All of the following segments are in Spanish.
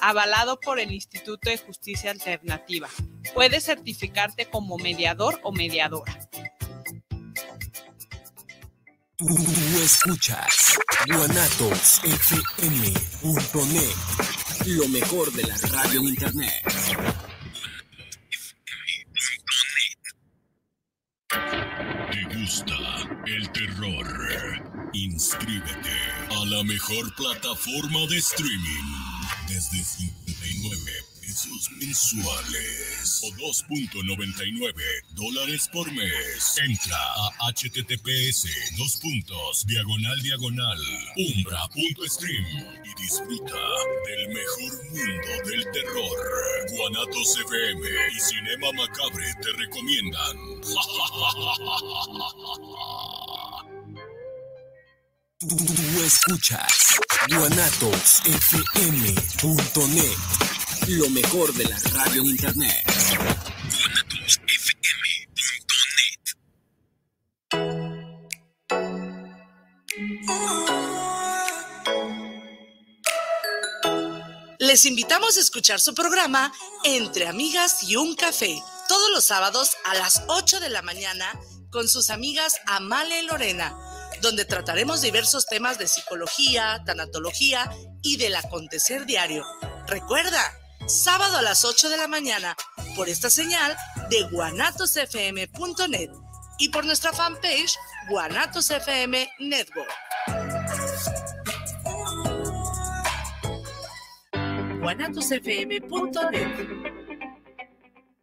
avalado por el Instituto de Justicia Alternativa. Puedes certificarte como mediador o mediadora. Tú, FM escuchas guanatosfm.net, lo mejor de la radio en internet. ¿Te gusta el terror? Inscríbete a la mejor plataforma de streaming desde 59 pesos mensuales o 2.99 dólares por mes. Entra a https dos puntos diagonal diagonal umbra.stream y disfruta del mejor mundo del terror. Guanatos FM y Cinema Macabre te recomiendan. Tú, escuchas guanatosfm.net, lo mejor de la radio en internet. guanatosfm.net. Les invitamos a escuchar su programa Entre Amigas y un Café, todos los sábados a las 8 de la mañana con sus amigas Amale y Lorena donde trataremos diversos temas de psicología, tanatología y del acontecer diario. Recuerda, sábado a las 8 de la mañana por esta señal de guanatosfm.net y por nuestra fanpage Guanatos FM Network. guanatosfm.net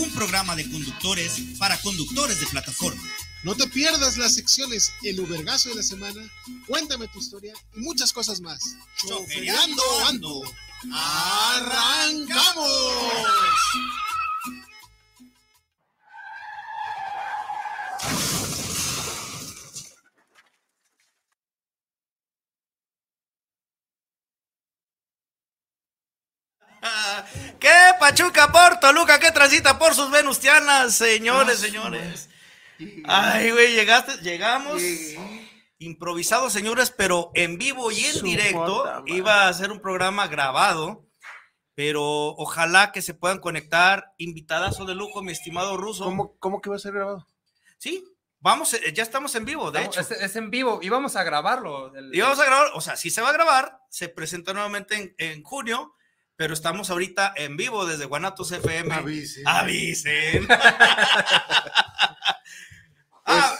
un programa de conductores para conductores de plataforma. No te pierdas las secciones El Ubergazo de la Semana, Cuéntame tu historia y muchas cosas más. ¡Arrancamos! Pachuca por Toluca que transita por sus venustianas, señores, ah, señores. Ay, güey, llegaste, llegamos. Improvisado, señores, pero en vivo y en directo. Iba a ser un programa grabado, pero ojalá que se puedan conectar. Invitadazo de lujo, mi estimado ruso. ¿Cómo, cómo que va a ser grabado? Sí, Vamos, eh, ya estamos en vivo, de hecho. Es, en vivo, íbamos a grabarlo. vamos a grabar, o sea, sí se va a grabar, se presenta nuevamente en junio, pero estamos ahorita en vivo desde Guanatos FM. Avisen. Ah.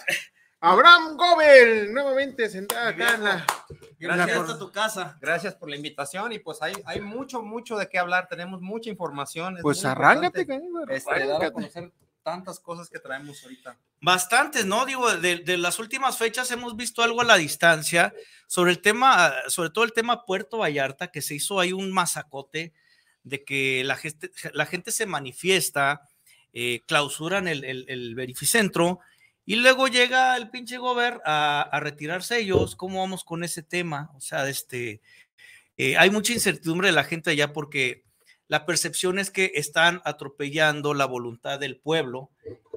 Abraham Gobel, nuevamente sentada acá en la. Gracias por, tu casa. Gracias por la invitación y pues hay, hay mucho, mucho de qué hablar. Tenemos mucha información. pues arráncate, este, tantas cosas que traemos ahorita. Bastantes, ¿no? Digo, de, las últimas fechas hemos visto algo a la distancia sobre el tema, sobre todo el tema Puerto Vallarta, que se hizo ahí un masacote de que la gente, la gente se manifiesta, eh, clausuran el, verificentro y luego llega el pinche gober a, retirarse ellos. ¿Cómo vamos con ese tema? O sea, este, eh, hay mucha incertidumbre de la gente allá porque la percepción es que están atropellando la voluntad del pueblo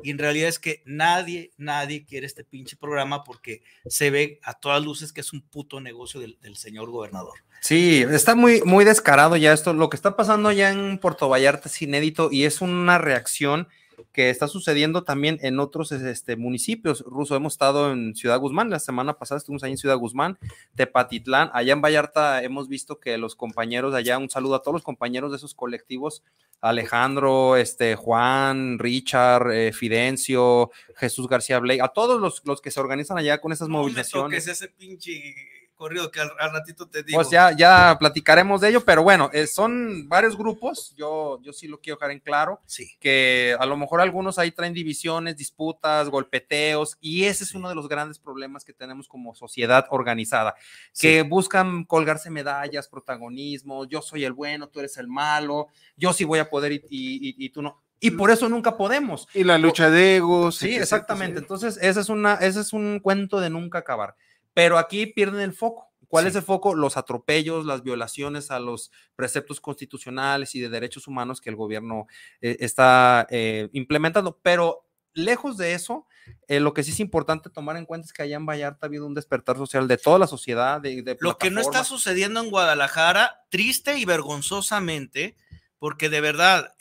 y en realidad es que nadie, nadie quiere este pinche programa porque se ve a todas luces que es un puto negocio del, señor gobernador. Sí, está muy, muy descarado ya esto. Lo que está pasando ya en Puerto Vallarta es inédito y es una reacción que está sucediendo también en otros este, municipios. Ruso, hemos estado en Ciudad Guzmán, la semana pasada estuvimos ahí en Ciudad Guzmán, Tepatitlán, allá en Vallarta hemos visto que los compañeros de allá, un saludo a todos los compañeros de esos colectivos, Alejandro, este, Juan, Richard, eh, Fidencio, Jesús García Blake, a todos los, los, que se organizan allá con esas movilizaciones. que es ese pinche corrido que al, ratito te digo. O pues sea, ya platicaremos de ello, pero bueno, eh, son varios grupos, yo, yo sí lo quiero dejar en claro, que a lo mejor algunos ahí traen divisiones, disputas, golpeteos, y ese es uno de los grandes problemas que tenemos como sociedad organizada, que buscan colgarse medallas, protagonismo, yo soy el bueno, tú eres el malo, yo sí voy a poder y, tú no y por eso nunca podemos. Y la lucha de egos. Sí, exactamente. Entonces, ese es, una, ese es un cuento de nunca acabar. Pero aquí pierden el foco. ¿Cuál es el foco? Los atropellos, las violaciones a los preceptos constitucionales y de derechos humanos que el gobierno eh, está eh, implementando. Pero lejos de eso, eh, lo que sí es importante tomar en cuenta es que allá en Vallarta ha habido un despertar social de toda la sociedad. De, lo que no está sucediendo en Guadalajara, triste y vergonzosamente, porque de verdad,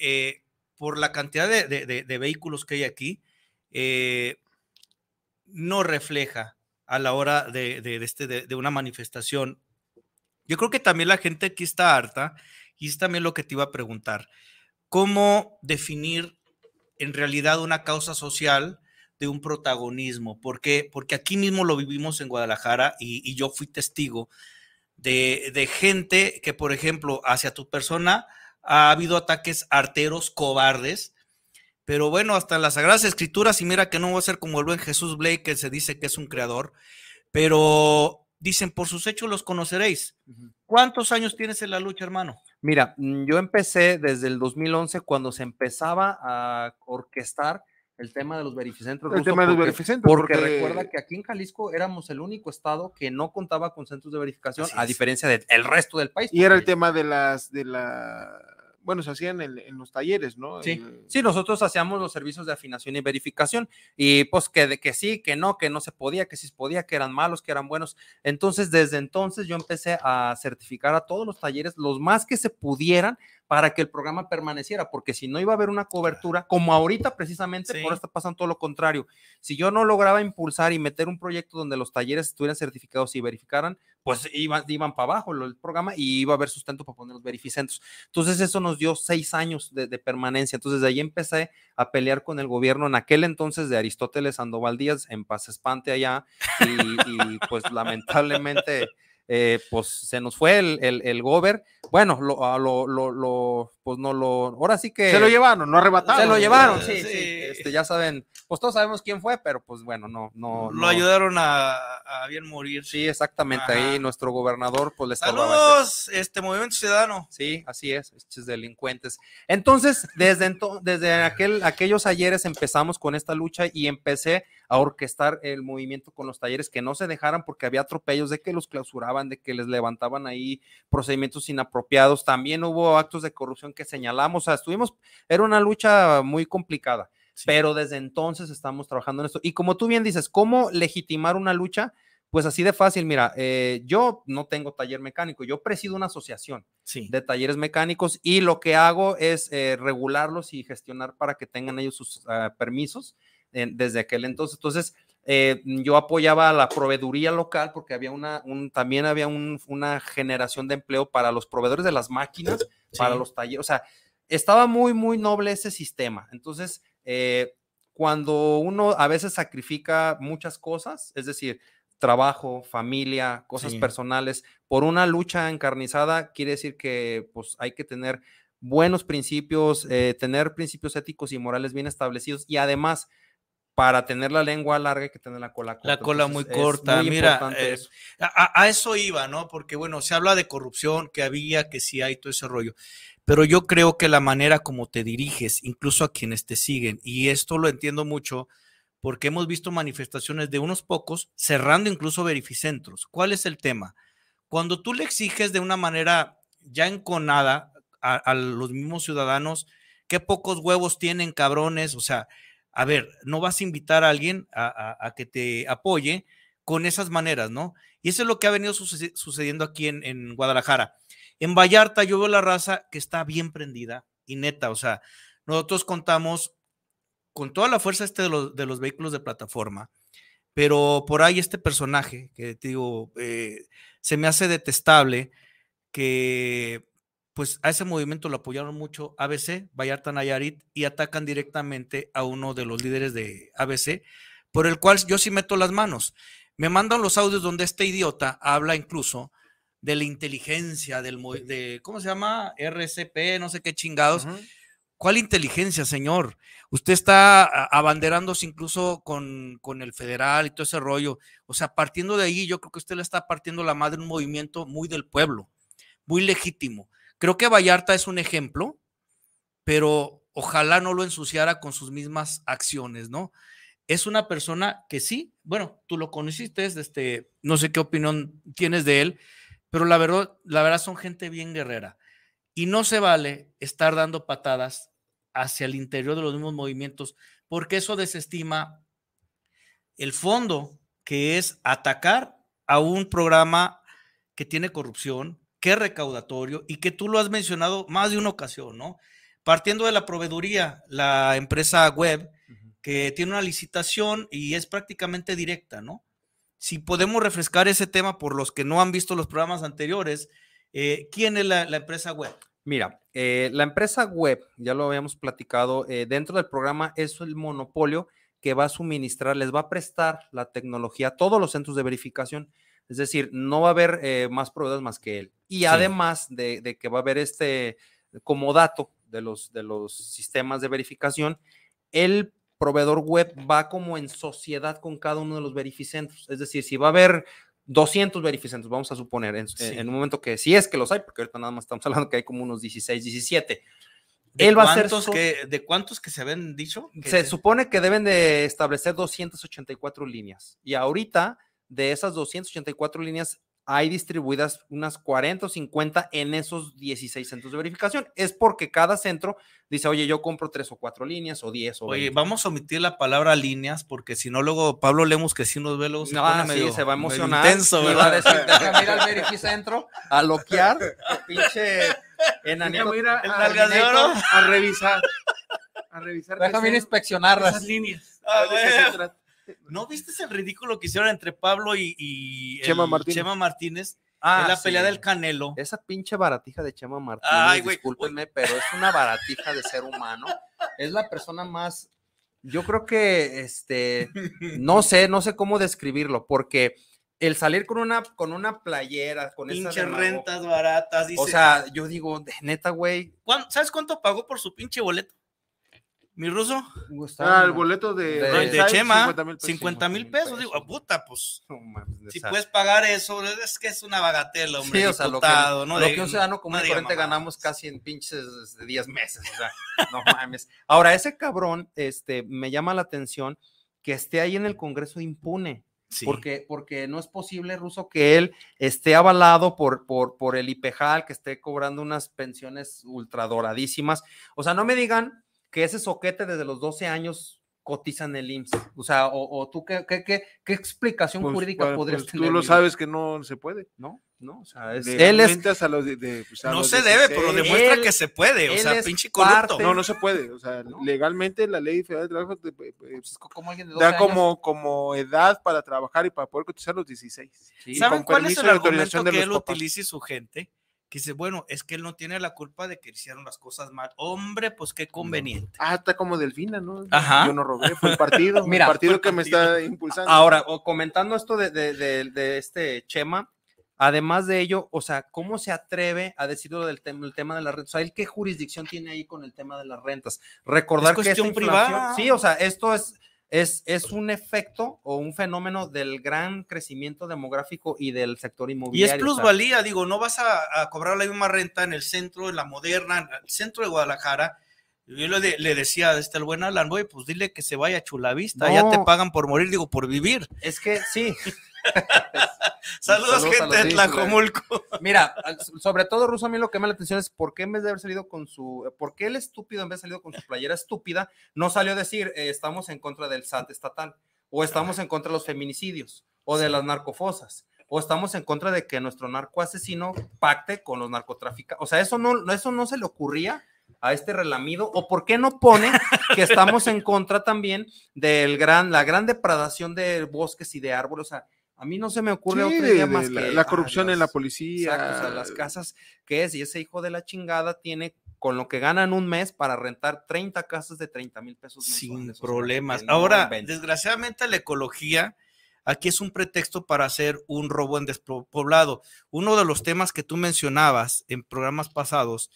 por la cantidad de, vehículos que hay aquí, no refleja a la hora de, este, de, una manifestación. Yo creo que también la gente aquí está harta y es también lo que te iba a preguntar. ¿Cómo definir en realidad una causa social de un protagonismo? Porque, porque aquí mismo lo vivimos en Guadalajara y, yo fui testigo de gente que, por ejemplo, hacia tu persona ha habido ataques arteros cobardes pero bueno, hasta las Sagradas Escrituras, y mira que no va a ser como el buen Jesús Blake, que se dice que es un creador, pero dicen, por sus hechos los conoceréis. ¿Cuántos años tienes en la lucha, hermano? Mira, mm, yo empecé desde el 2011 cuando se empezaba a orquestar el tema de los verificentros. El tema de los verificentros. Porque, recuerda que aquí en Jalisco éramos el único estado que no contaba con centros de verificación, a diferencia del resto del país. Y era el tema de las, de la bueno, se hacían en, los talleres, ¿no? Sí. sí, nosotros hacíamos los servicios de afinación y verificación y pues que, que sí, que no, que no se podía, que sí se podía, que eran malos, que eran buenos. Entonces, desde entonces yo empecé a certificar a todos los talleres, los más que se pudieran para que el programa permaneciera, porque si no iba a haber una cobertura, como ahorita precisamente, ahora por está pasando todo lo contrario. Si yo no lograba impulsar y meter un proyecto donde los talleres estuvieran certificados y verificaran, pues iban para abajo el programa y iba a haber sustento para poner los verificentos. Entonces eso nos dio seis años de, permanencia. Entonces de ahí empecé a pelear con el gobierno en aquel entonces de Aristóteles Sandoval Díaz, en paz espante allá, y, pues lamentablemente... Eh, pues se nos fue el, el, el gober. Bueno, lo, lo, lo, pues no lo, ahora sí que... Se lo llevaron, no arrebataron. Se lo llevaron, sí, sí. Este, ya saben, pues todos sabemos quién fue, pero pues bueno, no, no. Lo ayudaron a, bien morir. Sí, exactamente, ahí nuestro gobernador pues le les Saludos, este Movimiento Ciudadano. Sí, así es, estos delincuentes. Entonces, desde, entonces, desde aquel, aquellos ayeres empezamos con esta lucha y empecé a orquestar el movimiento con los talleres que no se dejaran porque había atropellos de que los clausuraban, de que les levantaban ahí procedimientos inapropiados. También hubo actos de corrupción que señalamos, o sea, estuvimos, era una lucha muy complicada, pero desde entonces estamos trabajando en esto. Y como tú bien dices, ¿cómo legitimar una lucha? Pues así de fácil, mira, eh, yo no tengo taller mecánico, yo presido una asociación de talleres mecánicos y lo que hago es eh, regularlos y gestionar para que tengan ellos sus ah, permisos desde aquel entonces. Entonces, eh, yo apoyaba a la proveeduría local porque había una, también había una generación de empleo para los proveedores de las máquinas, para los talleres, o sea, estaba muy, muy noble ese sistema. Entonces, eh, cuando uno a veces sacrifica muchas cosas, es decir, trabajo, familia, cosas personales, por una lucha encarnizada, quiere decir que pues hay que tener buenos principios, eh, tener principios éticos y morales bien establecidos y además para tener la lengua larga hay que tener la cola corta. La cola muy corta, mira, eh, A, eso iba, ¿no? Porque bueno, se habla de corrupción, que había, que sí hay, todo ese rollo. Pero yo creo que la manera como te diriges, incluso a quienes te siguen, y esto lo entiendo mucho, porque hemos visto manifestaciones de unos pocos cerrando incluso verificentros. ¿Cuál es el tema? Cuando tú le exiges de una manera ya enconada a, a los mismos ciudadanos, qué pocos huevos tienen, cabrones, o sea, a ver, no vas a invitar a alguien a, que te apoye con esas maneras, ¿no? Y eso es lo que ha venido sucediendo aquí en, Guadalajara. En Vallarta yo veo la raza que está bien prendida y neta, o sea, nosotros contamos con toda la fuerza este de los, vehículos de plataforma, pero por ahí este personaje que te digo, eh, se me hace detestable, que pues a ese movimiento lo apoyaron mucho ABC, Vallarta Nayarit, y atacan directamente a uno de los líderes de ABC, por el cual yo sí meto las manos. Me mandan los audios donde este idiota habla incluso de la inteligencia, del, de, ¿cómo se llama? RCP, no sé qué chingados. ¿Cuál inteligencia, señor? Usted está abanderándose incluso con, con, el federal y todo ese rollo. O sea, partiendo de ahí, yo creo que usted le está partiendo la madre un movimiento muy del pueblo, muy legítimo Creo que Vallarta es un ejemplo, pero ojalá no lo ensuciara con sus mismas acciones, ¿no? Es una persona que sí, bueno, tú lo conociste, este, no sé qué opinión tienes de él, pero la verdad, la verdad son gente bien guerrera. Y no se vale estar dando patadas hacia el interior de los mismos movimientos, porque eso desestima el fondo, que es atacar a un programa que tiene corrupción, qué recaudatorio y que tú lo has mencionado más de una ocasión, ¿no? Partiendo de la proveeduría, la empresa web que tiene una licitación y es prácticamente directa, ¿no? Si podemos refrescar ese tema por los que no han visto los programas anteriores, eh, ¿quién es la, empresa web? Mira, eh, la empresa web, ya lo habíamos platicado, eh, dentro del programa es el monopolio que va a suministrar, les va a prestar la tecnología a todos los centros de verificación. Es decir, no va a haber más proveedores más que él. Y además de, que va a haber este como dato de los, de los sistemas de verificación, el proveedor web va como en sociedad con cada uno de los verificentros. Es decir, si va a haber 200 verificentros, vamos a suponer, en, un momento que si es que los hay, porque ahorita nada más estamos hablando que hay como unos 16, 17. ¿De él va a que, ¿De cuántos que se habían dicho? se, se supone que deben de establecer 284 líneas. Y ahorita, de esas 284 líneas, hay distribuidas unas 40 o 50 en esos 16 centros de verificación. Es porque cada centro dice, oye, yo compro tres o cuatro líneas o 10 o Oye, vamos a omitir la palabra líneas porque si no, luego Pablo Lemos, que sí nos ve, luego se, no, sí, se va a emocionar. Intenso, y va a decir, ir al verificentro a loquear, pinche enanito. ir a, a, a, revisar. A revisar. Déjame ir a inspeccionar Esas líneas. Ah, ¿No viste ese ridículo que hicieron entre Pablo y, Chema, Martínez. Ah, la pelea del Canelo. Esa pinche baratija de Chema Martínez, Ay, discúlpenme, pero es una baratija de ser humano. Es la persona más. Yo creo que este. No sé, no sé cómo describirlo, porque el salir con una, con una playera, con pinche rentas baratas. Dice, o sea, yo digo, de neta, güey. ¿Sabes cuánto pagó por su pinche boleto? mi ruso. ah, el boleto de, Chema, 50 mil pesos. pesos. Digo, puta, pues. si puedes pagar eso, es que es una bagatela, hombre. Sí, o sea, lo que, ¿no? un ciudadano ganamos casi en pinches de este, 10 meses. O sea, no mames. Ahora, ese cabrón, este, me llama la atención que esté ahí en el Congreso impune. Sí. Porque, porque no es posible, Ruso, que él esté avalado por, por, por el IPEJAL, que esté cobrando unas pensiones ultradoradísimas. O sea, no me digan que ese soquete desde los 12 años cotiza en el IMSS? O sea, o, tú qué, qué, qué, explicación pues, jurídica pues, podrías pues, tener? Tú lo sabes que no se puede, ¿no? No, o sea, a los de, no se debe, pero demuestra que se puede, o sea, pinche corrupto. No, no se puede, o sea, legalmente la ley federal de trabajo te, de da como, como edad para trabajar y para poder cotizar los 16. Y ¿Saben cuál es el argumento que él utilice utiliza y su gente? dice, bueno, es que él no tiene la culpa de que hicieron las cosas mal. Hombre, pues qué conveniente. Ah, está como Delfina, ¿no? Yo no robé, fue el partido, Mira, el partido que me está impulsando. Ahora, comentando esto de, este Chema, además de ello, o sea, ¿cómo se atreve a decirlo del tema de las rentas? O sea, qué jurisdicción tiene ahí con el tema de las rentas? Recordar que ¿Es cuestión privada. Sí, o sea, esto es es, un efecto o un fenómeno del gran crecimiento demográfico y del sector inmobiliario. Y es plusvalía, digo, no vas a, cobrar la misma renta en el centro, en la moderna, en el centro de Guadalajara. Yo le, decía desde el buen Alan, oye, pues dile que se vaya a Chulavista, ya te pagan por morir, digo, por vivir. Es que sí, Saludos, gente de eh. Tlajomulco. Mira, sobre todo, Ruso, a mí lo que me la atención es por qué en vez de haber salido con su, por qué el estúpido en vez de salido con su playera estúpida, no salió a decir, eh, estamos en contra del SAT estatal, o estamos en contra de los feminicidios, o de las narcofosas, o estamos en contra de que nuestro narco asesino pacte con los narcotraficantes. O sea, eso no, eso no se le ocurría a este relamido, o por qué no pone que estamos en contra también de gran, la gran depredación de bosques y de árboles, o sea, a mí no se me ocurre otra idea más la, corrupción en la policía. las casas que es, y ese hijo de la chingada tiene con lo que ganan un mes para rentar 30 casas de 30 mil pesos. Sin problemas. Ahora, desgraciadamente la ecología aquí es un pretexto para hacer un robo en despoblado. Uno de los temas que tú mencionabas en programas pasados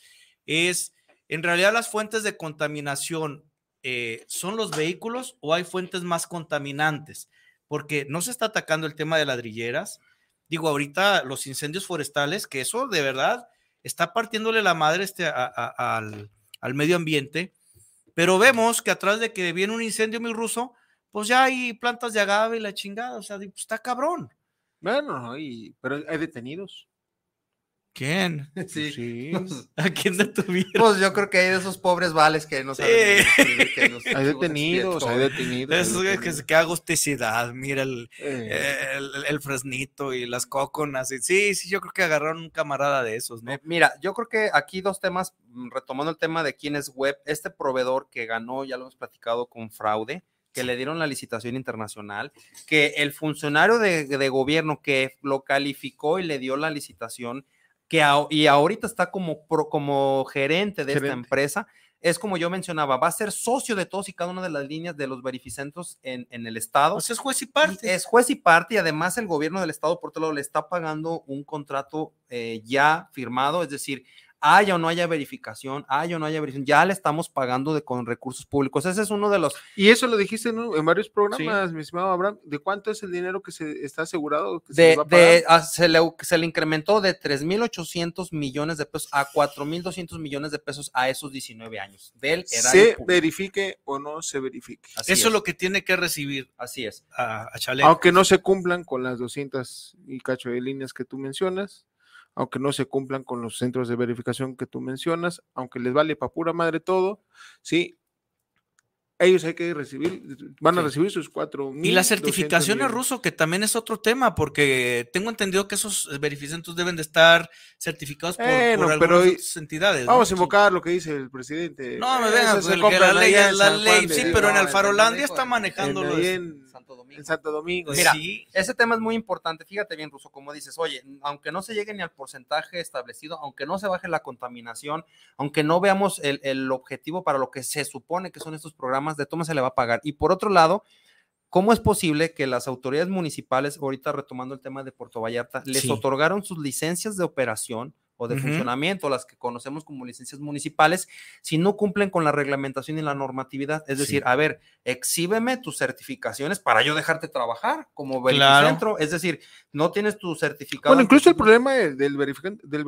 es, en realidad las fuentes de contaminación eh, son los vehículos o hay fuentes más contaminantes porque no se está atacando el tema de ladrilleras. Digo, ahorita los incendios forestales, que eso de verdad está partiéndole la madre este al, medio ambiente, pero vemos que atrás de que viene un incendio muy ruso, pues ya hay plantas de agave y la chingada, o sea, pues, está cabrón. Bueno, pero hay detenidos quién? Sí. ¿A quién detuvieron? Pues yo creo que hay de esos pobres vales que no saben. detenido. hay detenidos, hay detenidos. Qué que, agusticidad, mira el, fresnito y las coconas. sí, sí, yo creo que agarraron un camarada de esos, ¿no? Eh, mira, yo creo que aquí dos temas, mm, retomando el tema de quién es web, este proveedor que ganó, ya lo hemos platicado con fraude que le dieron la licitación internacional, que el funcionario de, de gobierno que lo calificó y le dio la licitación que y ahorita está como, como gerente de esta empresa. Es como yo mencionaba, va a ser socio de todos y cada una de las líneas de los verificentos en, el Estado. Pues es juez y parte. es juez y parte, y además el gobierno del Estado, por otro lado, le está pagando un contrato eh, ya firmado, es decir, haya o no haya verificación, o no haya ya le estamos pagando de, con recursos públicos. Ese es uno de los... Y eso lo dijiste en, varios programas, mi estimado Abraham, ¿de cuánto es el dinero que se está asegurado? se, de, ah, le, incrementó de 3.800 millones de pesos a 4.200 millones de pesos a esos 19 años Se verifique o no se verifique. eso es. lo que tiene que recibir. Así es. Aunque no se cumplan con las 200 y cacho de líneas que tú mencionas aunque no se cumplan con los centros de verificación que tú mencionas, aunque les vale para pura madre todo, sí, ellos hay que recibir, van a recibir sus cuatro mil. Y las certificaciones ruso, que también es otro tema, porque tengo entendido que esos eh, verificantes deben de estar certificados por, algunas entidades. Vamos a invocar lo que dice el presidente. No, me eh, vengan pues, la ley es la ley, sí, pero en Alfarolandia está manejándolo. Santo Domingo. En Santo Domingo. Mira, sí. ese tema es muy importante. Fíjate bien, Ruso, como dices, oye, aunque no se llegue ni al porcentaje establecido, aunque no se baje la contaminación, aunque no veamos el, objetivo para lo que se supone que son estos programas, de toma se le va a pagar. Y por otro lado, ¿Cómo es posible que las autoridades municipales, ahorita retomando el tema de Puerto Vallarta, les otorgaron sus licencias de operación o de funcionamiento, las que conocemos como licencias municipales, si no cumplen con la reglamentación y la normatividad. Es decir, a ver, exhíbeme tus certificaciones para yo dejarte trabajar como verificentro. Es decir, no tienes tu certificado. Bueno, incluso el problema del, verificante, del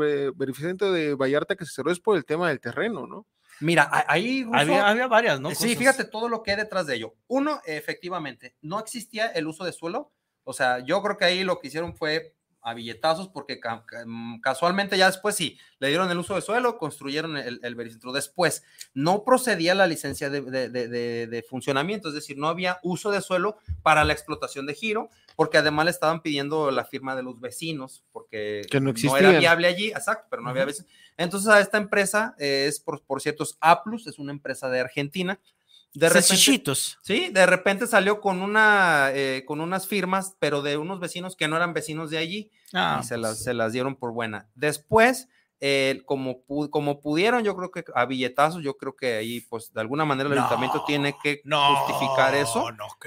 de Vallarta que se cerró es por el tema del terreno, ¿no? Mira, ahí había, varias, ¿no? Sí, fíjate todo lo que hay detrás de ello. Uno, efectivamente, no existía el uso de suelo. O sea, yo creo que ahí lo que hicieron fue a billetazos porque mm, casualmente ya después sí, le dieron el uso de suelo, construyeron el, el vericentro. Después no procedía la licencia de, funcionamiento, es decir, no había uso de suelo para la explotación de giro, porque además le estaban pidiendo la firma de los vecinos, porque no, era viable allí, exacto, pero no había vecinos. Entonces a esta empresa eh, es, por, por cierto, es Aplus, es una empresa de Argentina, de sí, de repente salió con, una, eh, con unas firmas, pero de unos vecinos que no eran vecinos de allí. Ah, y se las, pues. se las dieron por buena. Después, como, como pudieron, yo creo que a billetazos, yo creo que ahí, pues de alguna manera el ayuntamiento tiene que justificar eso,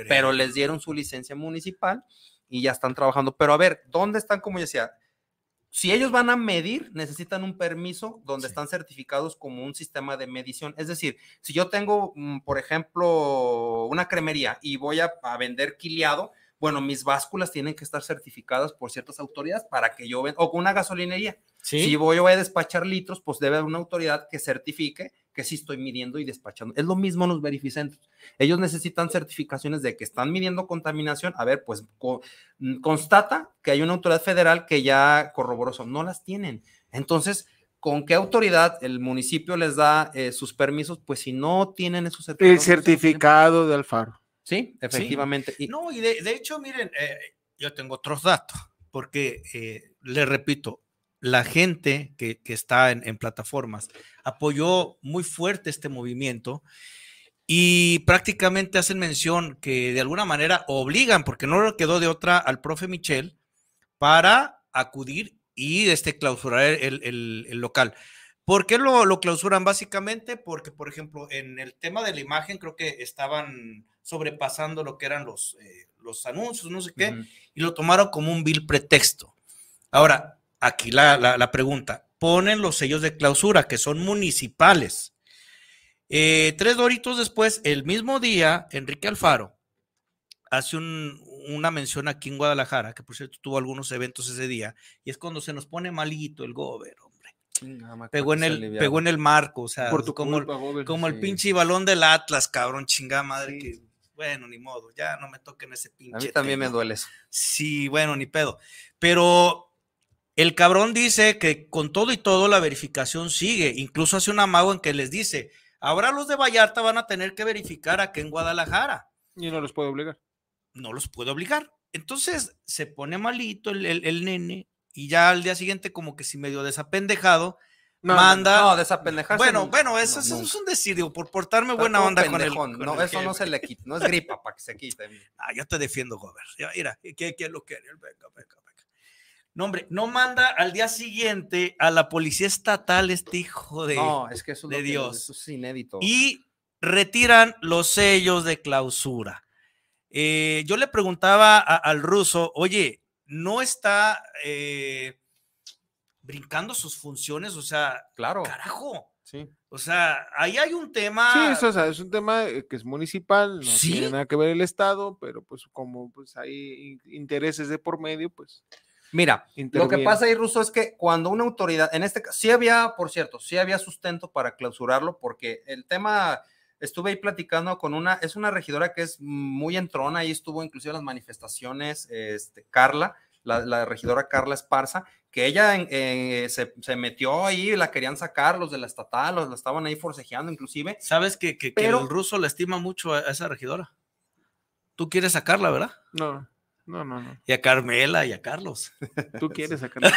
pero les dieron su licencia municipal y ya están trabajando. Pero a ver, ¿dónde están, como decía, si ellos van a medir, necesitan un permiso donde están certificados como un sistema de medición. Es decir, si yo tengo, mm, por ejemplo, una cremería y voy a, a vender quiliado, bueno, mis básculas tienen que estar certificadas por ciertas autoridades para que yo venda, o con una gasolinería. Si voy, yo voy a despachar litros, pues debe haber una autoridad que certifique que sí estoy midiendo y despachando. Es lo mismo en los verificentros. Ellos necesitan certificaciones de que están midiendo contaminación. A ver, pues mm, constata que hay una autoridad federal que ya corroboró eso. No las tienen. Entonces, ¿con qué autoridad el municipio les da eh, sus permisos? Pues si no tienen esos certificados. El certificado de Alfaro. Sí, efectivamente. No, y de, hecho, miren, eh, yo tengo otros datos, porque eh, le repito, la gente que, está en, plataformas apoyó muy fuerte este movimiento y prácticamente hacen mención que de alguna manera obligan, porque no le quedó de otra al profe Michel, para acudir y este, clausurar el, local. ¿Por qué lo, lo clausuran? Básicamente porque, por ejemplo, en el tema de la imagen creo que estaban sobrepasando lo que eran los, eh, los anuncios, no sé qué, y lo tomaron como un vil pretexto. Ahora, aquí la, la, pregunta, ponen los sellos de clausura, que son municipales. Eh, tres doritos después, el mismo día, Enrique Alfaro hace una mención aquí en Guadalajara, que por cierto tuvo algunos eventos ese día, y es cuando se nos pone malito el gober, hombre. pegó en, el, en el marco, o sea, como, el, como el pinche balón del Atlas, cabrón, chingada madre bueno, ni modo, ya no me toquen ese pinche. A mí también me duele eso. Sí, bueno, ni pedo. Pero el cabrón dice que con todo y todo la verificación sigue, incluso hace un amago en que les dice, ahora los de Vallarta van a tener que verificar aquí en Guadalajara. Y no los puede obligar. No los puedo obligar. Entonces se pone malito el, el nene y ya al día siguiente como que si medio desapendejado manda. No, de esa pendejada. Bueno, bueno, eso, es un decidio por portarme buena onda con el. no, eso no se le quita, no es gripa para que se quite. Ah, yo te defiendo, Gober. Mira, ¿qué es lo quiere? Venga, venga, venga. No, hombre, no manda al día siguiente a la policía estatal este hijo de, no, es que eso de Dios. es inédito. Y retiran los sellos de clausura. Eh, yo le preguntaba al ruso, oye, no está eh, brincando sus funciones, o sea, claro. carajo. Sí. O sea, ahí hay un tema. Sí, o sea, es un tema eh, que es municipal, no tiene nada que ver el Estado, pero pues como pues hay intereses de por medio, pues. Mira, lo que pasa ahí, Ruso, es que cuando una autoridad, en este caso, sí había, por cierto, sí había sustento para clausurarlo, porque el tema, estuve ahí platicando con una, es una regidora que es muy entrona, ahí estuvo inclusive en las manifestaciones, este, Carla, la, regidora Carla Esparza, que ella eh, se, metió ahí, la querían sacar los de la estatal, los la estaban ahí forcejeando inclusive. ¿Sabes que, que, el ruso le estima mucho a esa regidora? Tú quieres sacarla, ¿verdad? No. No, no, no. Y a Carmela y a Carlos. Tú quieres sacarla.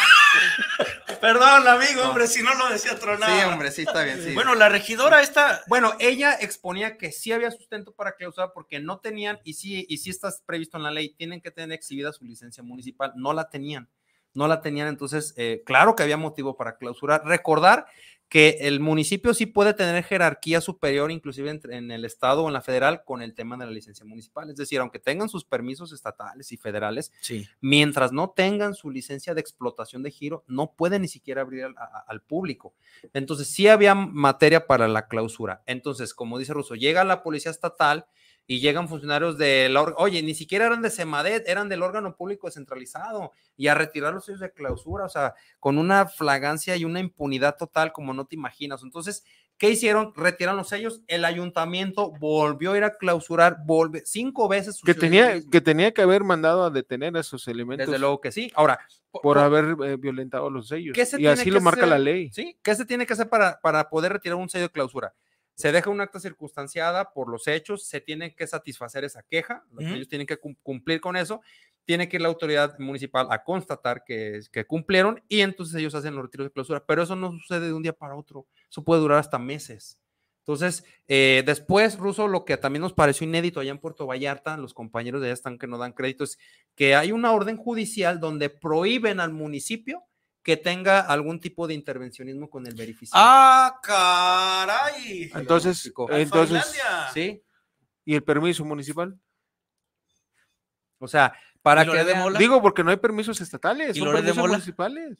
Perdón, amigo, hombre, si no lo decía tronado. Sí, hombre, sí, está bien. Sí. Bueno, la regidora esta. Bueno, ella exponía que sí había sustento para clausura porque no tenían, y sí, y sí está previsto en la ley, tienen que tener exhibida su licencia municipal. No la tenían. No la tenían, entonces, eh, claro que había motivo para clausurar. Recordar que el municipio sí puede tener jerarquía superior, inclusive en, el estado o en la federal, con el tema de la licencia municipal. Es decir, aunque tengan sus permisos estatales y federales, mientras no tengan su licencia de explotación de giro, no puede ni siquiera abrir al, al, público. Entonces, sí había materia para la clausura. Entonces, como dice Russo, llega la policía estatal y llegan funcionarios del oye, ni siquiera eran de Semadet, eran del órgano público descentralizado y a retirar los sellos de clausura, o sea, con una flagancia y una impunidad total como no te imaginas. Entonces, ¿qué hicieron? Retiraron los sellos, el ayuntamiento volvió a ir a clausurar volvió, cinco veces. Que tenía, que tenía que haber mandado a detener a esos elementos. Desde luego que sí. Ahora, por, haber eh, violentado los sellos. y así lo marca la ley. ¿Sí? ¿Qué se tiene que hacer para, para poder retirar un sello de clausura? Se deja un acta circunstanciada por los hechos, se tiene que satisfacer esa queja, ellos tienen que cumplir con eso, tiene que ir la autoridad municipal a constatar que, que cumplieron y entonces ellos hacen los retiros de clausura, pero eso no sucede de un día para otro, eso puede durar hasta meses. Entonces, eh, después, Ruso, lo que también nos pareció inédito allá en Puerto Vallarta, los compañeros de allá están que no dan crédito, es que hay una orden judicial donde prohíben al municipio que tenga algún tipo de intervencionismo con el verificador. ¡Ah, caray! Entonces, entonces ¿sí? ¿Y el permiso municipal? O sea, para que... Digo, porque no hay permisos estatales, ¿Y son permisos municipales.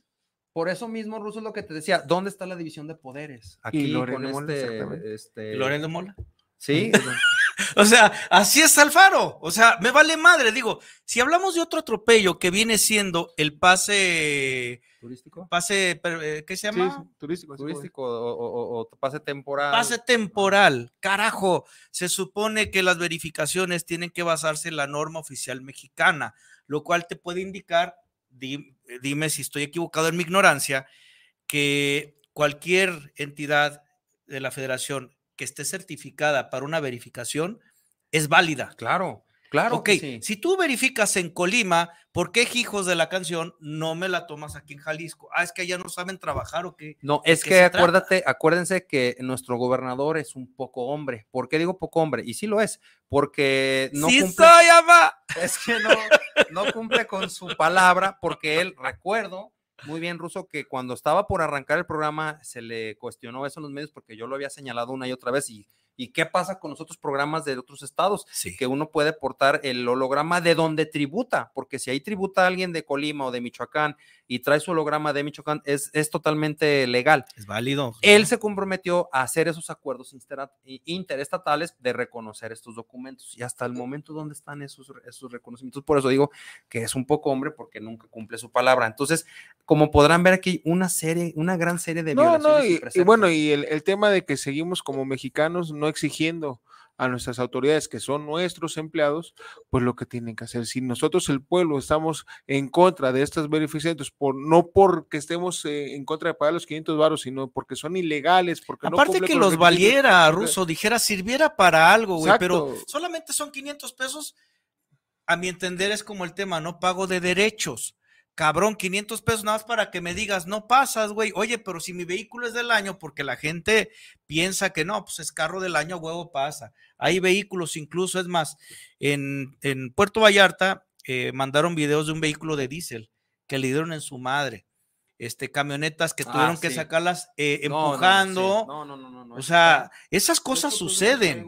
Por eso mismo, Ruso, lo que te decía, ¿dónde está la división de poderes? Aquí con Mola, este, este... Mola? Sí. o sea, así es Alfaro. O sea, me vale madre. Digo, si hablamos de otro atropello que viene siendo el pase ¿Turístico? Pase, eh, ¿qué se llama? turístico. Turístico o, pase temporal. Pase temporal, carajo. Se supone que las verificaciones tienen que basarse en la norma oficial mexicana, lo cual te puede indicar, eh, dime si estoy equivocado en mi ignorancia, que cualquier entidad de la federación que esté certificada para una verificación es válida. Claro. Claro. Ok, si tú verificas en Colima, ¿por qué hijos de la canción no me la tomas aquí en Jalisco? Ah, es que allá no saben trabajar o qué. No, es que acuérdate, acuérdense que nuestro gobernador es un poco hombre. ¿Por qué digo poco hombre? Y sí lo es, porque no cumple. que no, no cumple con su palabra, porque él, recuerdo, muy bien, Ruso, que cuando estaba por arrancar el programa se le cuestionó eso en los medios porque yo lo había señalado una y otra vez y ¿Y qué pasa con los otros programas de otros estados? Que uno puede portar el holograma de donde tributa, porque si ahí tributa alguien de Colima o de Michoacán y trae su holograma de Michoacán, es, es totalmente legal. Es válido. Él se comprometió a hacer esos acuerdos interestatales de reconocer estos documentos. Y hasta el momento, ¿dónde están esos, esos reconocimientos? Por eso digo que es un poco hombre porque nunca cumple su palabra. Entonces, como podrán ver aquí, una serie, una gran serie de violaciones. y, bueno, y el, el tema de que seguimos como mexicanos no exigiendo a nuestras autoridades que son nuestros empleados, pues lo que tienen que hacer. Si nosotros el pueblo estamos en contra de estas beneficios, por, no porque estemos eh, en contra de pagar los 500 varos, sino porque son ilegales, porque Aparte que los, valiera, Ruso, dijera, sirviera para algo, pero solamente son 500 pesos, a mi entender es como el tema, ¿no? Pago de derechos cabrón, 500 pesos nada más para que me digas, no pasas, güey. Oye, pero si mi vehículo es del año, porque la gente piensa que no, pues es carro del año, huevo, pasa. Hay vehículos, incluso, es más, en, Puerto Vallarta eh, mandaron videos de un vehículo de diésel que le dieron en su madre. Este, camionetas que ah, tuvieron que sacarlas eh, empujando. No, no, no, no, O sea, esas cosas suceden.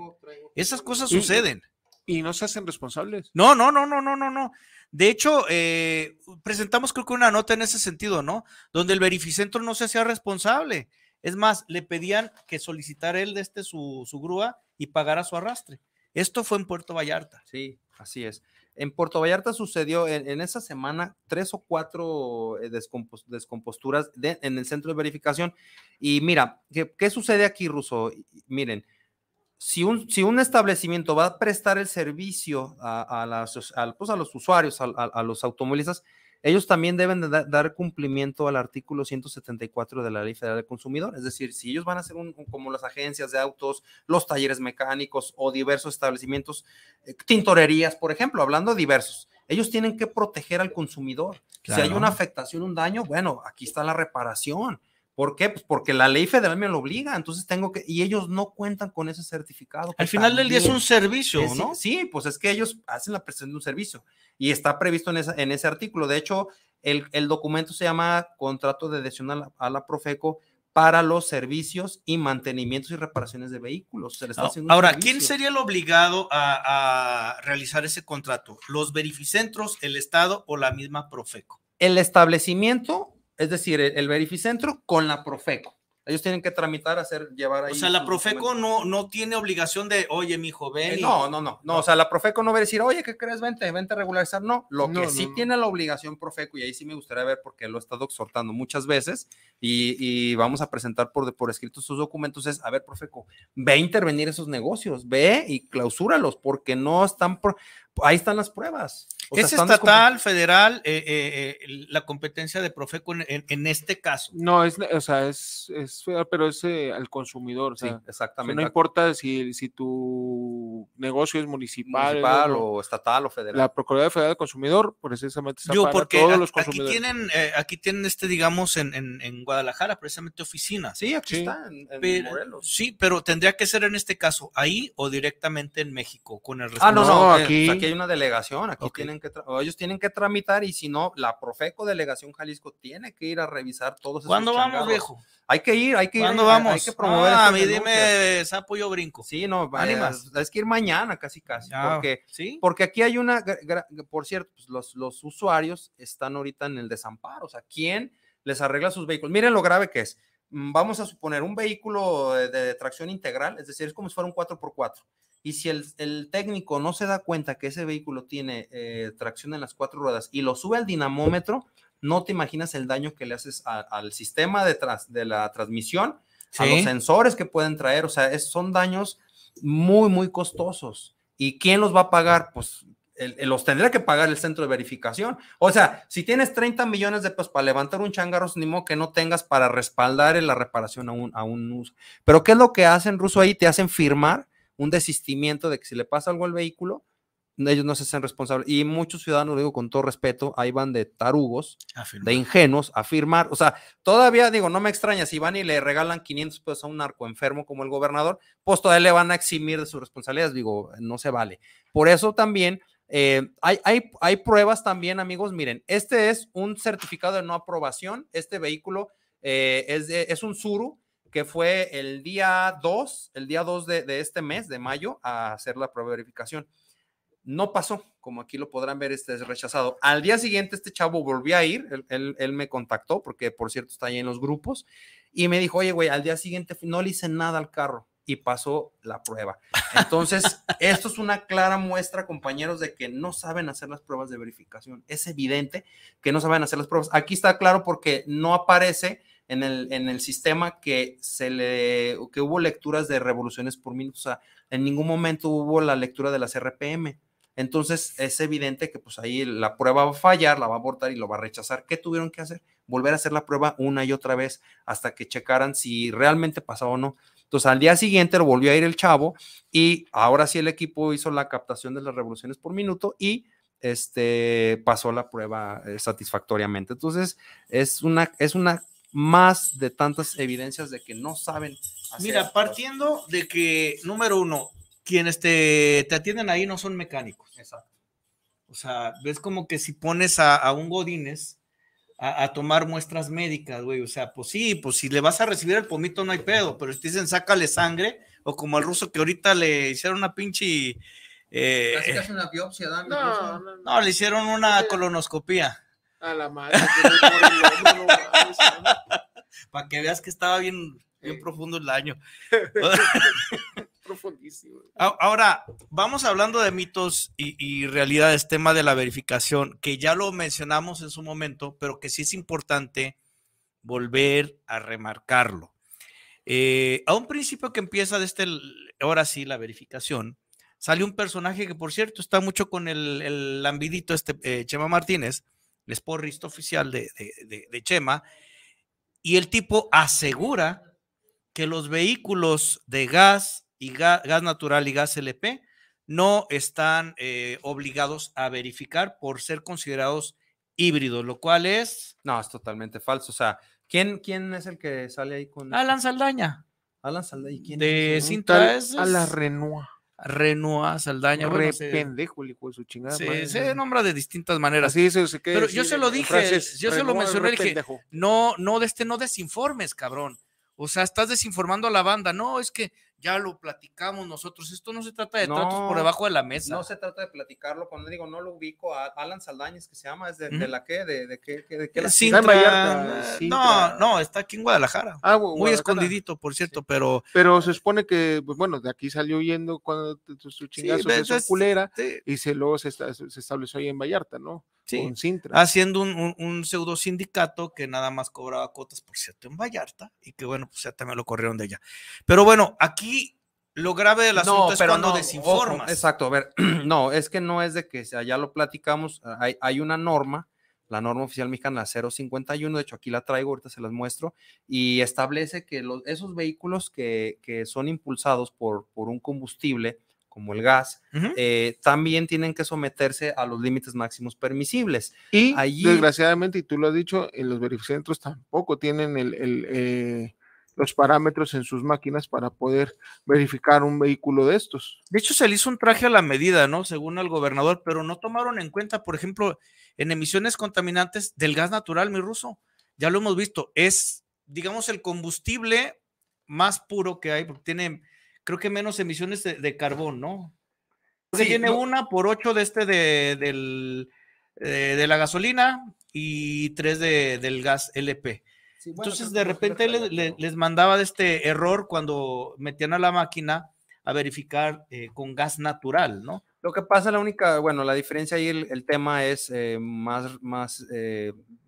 Esas cosas suceden. Y no se hacen responsables. No, no, no, no, no, no, no. De hecho, eh, presentamos creo que una nota en ese sentido, ¿no? Donde el verificentro no se hacía responsable. Es más, le pedían que solicitara él de este su, grúa y pagara su arrastre. Esto fue en Puerto Vallarta. Sí, así es. En Puerto Vallarta sucedió en, en, esa semana tres o cuatro eh, descompos, descomposturas en el centro de verificación. Y mira, ¿qué, qué sucede aquí, Ruso? Miren, si un, establecimiento va a prestar el servicio a, a, pues, los usuarios, a, los automovilistas, ellos también deben dar cumplimiento al artículo 174 de la Ley Federal del Consumidor. Es decir, si ellos van a ser como las agencias de autos, los talleres mecánicos o diversos establecimientos, eh, tintorerías, por ejemplo, hablando de diversos, ellos tienen que proteger al consumidor. Si hay una afectación, un daño, bueno, aquí está la reparación. ¿Por qué? Pues porque la ley federal me lo obliga, entonces tengo que, y ellos no cuentan con ese certificado. Al final del día es un servicio, ¿no? Sí, pues es que ellos hacen la prestación de un servicio y está previsto en, ese artículo. De hecho, el, documento se llama Contrato de adhesión a la, Profeco para los servicios y mantenimientos y reparaciones de vehículos. Ah, ahora, ¿quién sería el obligado a, a realizar ese contrato? ¿Los verificentros, el Estado o la misma Profeco? El establecimiento es decir, el, verificentro con la Profeco. Ellos tienen que tramitar, hacer, llevar ahí. O sea, la Profeco no, no tiene obligación de, oye, mi joven. Eh, no, no, no, O sea, la Profeco no va a decir, oye, ¿qué crees? Vente, vente a regularizar. No, lo que sí tiene la obligación Profeco, y ahí sí me gustaría ver porque lo he estado exhortando muchas veces y, vamos a presentar por, por escrito sus documentos, es, a ver, Profeco, ve a intervenir esos negocios, ve y clausúralos porque no están, por ahí están las pruebas. es estatal, federal, eh, eh, eh, la competencia de Profeco en, este caso. No, es, o sea, es, pero es el consumidor. sí, exactamente. no importa si, si tu negocio es municipal, o, estatal o federal. La Procuraduría Federal de Consumidor, precisamente, se Yo, porque todos los consumidores. Aquí tienen, aquí tienen este, digamos, en, Guadalajara, precisamente oficina. Sí, aquí están está, Morelos. Sí, pero tendría que ser en este caso, ahí o directamente en México, con el Ah, no, no, aquí hay una delegación, aquí tienen que, ellos tienen que tramitar y si no, la Profeco Delegación Jalisco tiene que ir a revisar todos esos ¿Cuándo vamos, viejo? Hay que ir, hay que ¿Cuándo ir, vamos? Hay, que promover. Ah, a mí dime sapo yo brinco. Sí, no, Ánimas. Es, que ir mañana casi casi, porque, ¿Sí? porque aquí hay una, por cierto, pues, los, los usuarios están ahorita en el desamparo, o sea, ¿quién les arregla sus vehículos? Miren lo grave que es. Mm, vamos a suponer un vehículo de, eh, de tracción integral, es decir, es como si fuera un 4x4 y si el, técnico no se da cuenta que ese vehículo tiene eh, tracción en las cuatro ruedas y lo sube al dinamómetro, no te imaginas el daño que le haces al sistema de, de la transmisión, a los sensores que pueden traer. O sea, son daños muy, muy costosos. ¿Y quién los va a pagar? Pues los tendría que pagar el centro de verificación. O sea, si tienes 30 millones de pesos para levantar un changarro, ni que no tengas para respaldar la reparación a un, a un Pero ¿qué es lo que hacen ruso ahí? Te hacen firmar un desistimiento de que si le pasa algo al vehículo, ellos no se hacen responsables. Y muchos ciudadanos, digo con todo respeto, ahí van de tarugos, de ingenuos, a firmar. O sea, todavía digo, no me extraña, si van y le regalan 500 pesos a un narco enfermo como el gobernador, pues todavía le van a eximir de sus responsabilidades. Digo, no se vale. Por eso también eh, hay, hay, hay pruebas también, amigos. Miren, este es un certificado de no aprobación. Este vehículo eh, es, es un Suru que fue el día 2, el día 2 de, este mes, de mayo, a hacer la prueba de verificación. No pasó, como aquí lo podrán ver, este es rechazado. Al día siguiente, este chavo volvió a ir, él, él me contactó, porque por cierto está ahí en los grupos, y me dijo, oye, güey, al día siguiente no le hice nada al carro y pasó la prueba. Entonces, esto es una clara muestra, compañeros, de que no saben hacer las pruebas de verificación. Es evidente que no saben hacer las pruebas. Aquí está claro porque no aparece en el, en el sistema que se le, que hubo lecturas de revoluciones por minuto, o sea, en ningún momento hubo la lectura de las RPM. Entonces es evidente que pues ahí la prueba va a fallar, la va a abortar y lo va a rechazar. ¿Qué tuvieron que hacer? Volver a hacer la prueba una y otra vez hasta que checaran si realmente pasaba o no. Entonces al día siguiente volvió a ir el chavo y ahora sí el equipo hizo la captación de las revoluciones por minuto y este pasó la prueba eh, satisfactoriamente. Entonces es una, es una más de tantas evidencias de que no saben. Mira, partiendo de que, número uno, quienes te, atienden ahí no son mecánicos. Exacto. O sea, ves como que si pones a, un Godínez a, tomar muestras médicas, güey, o sea, pues sí, pues si le vas a recibir el pomito no hay pedo, pero si te dicen sácale sangre, o como al ruso que ahorita le hicieron una pinche... Eh, casi una biopsia, ¿no? No, no, le hicieron una colonoscopia. A la madre. Para que veas que estaba bien, bien eh. profundo el daño. Profundísimo. Ahora, vamos hablando de mitos y, realidades, tema de la verificación, que ya lo mencionamos en su momento, pero que sí es importante volver a remarcarlo. Eh, a un principio que empieza de este ahora sí la verificación, sale un personaje que, por cierto, está mucho con el, el lambidito, este eh, Chema Martínez, el listo oficial de, de, de, Chema, y el tipo asegura que los vehículos de gas y gas, natural y gas LP no están eh, obligados a verificar por ser considerados híbridos, lo cual es... No, es totalmente falso. O sea, ¿quién, quién es el que sale ahí con... Alan Saldaña. Alan Saldaña. ¿Y quién de es? es... A la Renoir. Renua Saldaña. Re pendejo, el hijo de su chingada. Se, nombra de distintas maneras. se Pero yo se lo dije, yo se lo mencioné, no, no, de este, no desinformes, cabrón. O sea, estás desinformando a la banda. No, es que ya lo platicamos nosotros. Esto no se trata de tratos por debajo de la mesa. No se trata de platicarlo. Cuando digo, no lo ubico a Alan Saldañez, que se llama, ¿es de, de la qué? ¿De, de qué? De, qué eh, la eh, No, no, está aquí en Guadalajara. Ah, Muy escondidito, por cierto, pero. Pero se supone que, pues, bueno, de aquí salió yendo cuando su chingazo de su culera y se, luego se, se estableció ahí en Vallarta, ¿no? Haciendo un, pseudo sindicato que nada más cobraba cuotas, por cierto, en Vallarta, y que bueno, pues ya también lo corrieron de allá. Pero bueno, aquí lo grave del asunto es cuando no, desinformas. exacto, a ver, no, es que no es de que allá lo platicamos, hay, una norma, la norma oficial mexicana 051, de hecho aquí la traigo, ahorita se las muestro, y establece que esos vehículos que, son impulsados por, por un combustible como el gas, eh, también tienen que someterse a los límites máximos permisibles. Y Allí, desgraciadamente, y tú lo has dicho, en los verificentros tampoco tienen eh, los parámetros en sus máquinas para poder verificar un vehículo de estos. De hecho, se le hizo un traje a la medida, ¿no? Según el gobernador, pero no tomaron en cuenta, por ejemplo, en emisiones contaminantes del gas natural, mi ruso. Ya lo hemos visto, es, digamos, el combustible más puro que hay, porque tiene creo que menos emisiones de, carbón, ¿no? Se tiene una por ocho de este de, eh, la gasolina y tres del gas LP. Entonces, de repente les, mandaba de este error cuando metían a la máquina a verificar eh, con gas natural, ¿no? Lo que pasa, la única, bueno, la diferencia ahí, el, tema es eh, más, más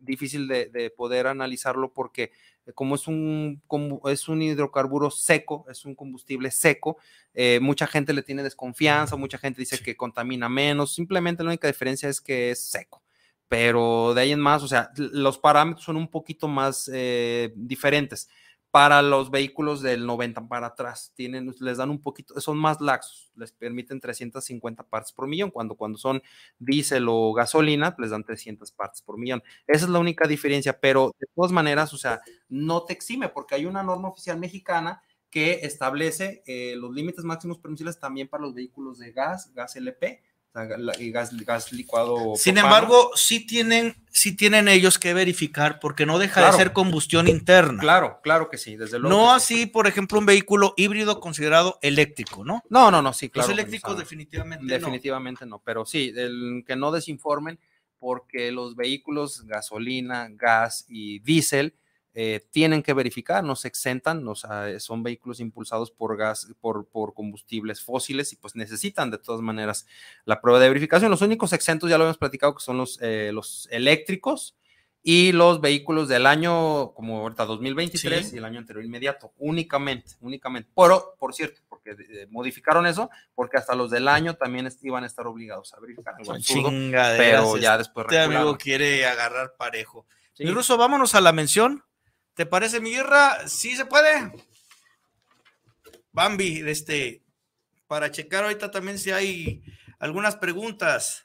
difícil de, poder analizarlo porque eh, como es un, es un hidrocarburo seco, es un combustible seco, eh, mucha gente le tiene desconfianza, mucha gente dice que contamina menos, simplemente la única diferencia es que es seco. Pero de ahí en más, o sea, los parámetros son un poquito más eh, diferentes para los vehículos del 90 para atrás. Tienen, les dan un poquito, son más laxos, les permiten 350 partes por millón, cuando, cuando son diésel o gasolina, les dan 300 partes por millón. Esa es la única diferencia, pero de todas maneras, o sea, no te exime porque hay una norma oficial mexicana que establece eh, los límites máximos permisibles también para los vehículos de gas, gas LP, Gas, gas, licuado. Sin embargo, sí tienen, sí tienen ellos que verificar porque no deja de ser combustión interna. Claro, claro que sí, desde luego. No así, por ejemplo, un vehículo híbrido considerado eléctrico, ¿no? No, no, no, sí, claro. Los eléctricos definitivamente no. Definitivamente no, pero sí, que no desinformen porque los vehículos gasolina, gas y diésel eh, tienen que verificar, no se exentan, eh, son vehículos impulsados por gas, por, por, combustibles fósiles y pues necesitan de todas maneras la prueba de verificación. Los únicos exentos, ya lo hemos platicado, que son los, eh, los eléctricos y los vehículos del año, como ahorita 2023 y el año anterior inmediato, únicamente, únicamente. Pero, por cierto, porque modificaron eso, porque hasta los del año también iban a estar obligados a verificar. pero ya después. Este amigo quiere agarrar parejo. incluso vámonos a la mención. ¿Te parece, mi guerra? ¿Sí se puede? Bambi, este, para checar ahorita también si hay algunas preguntas.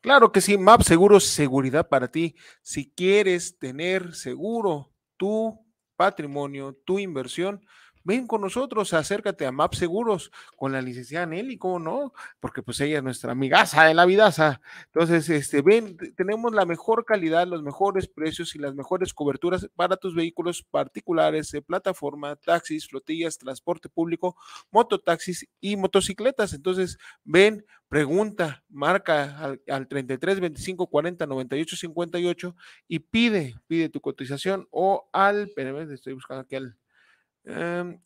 Claro que sí, Map Seguro Seguridad para ti. Si quieres tener seguro tu patrimonio, tu inversión, ven con nosotros, acércate a MAP Seguros con la licenciada Nelly, ¿cómo no? Porque pues ella es nuestra amigaza de la vidaza. Entonces, este, ven, tenemos la mejor calidad, los mejores precios y las mejores coberturas para tus vehículos particulares de eh, plataforma, taxis, flotillas, transporte público, mototaxis y motocicletas. Entonces, ven, pregunta, marca al, 33 25 40 98 58 y pide, pide tu cotización o al, espérame, estoy buscando aquí al eh,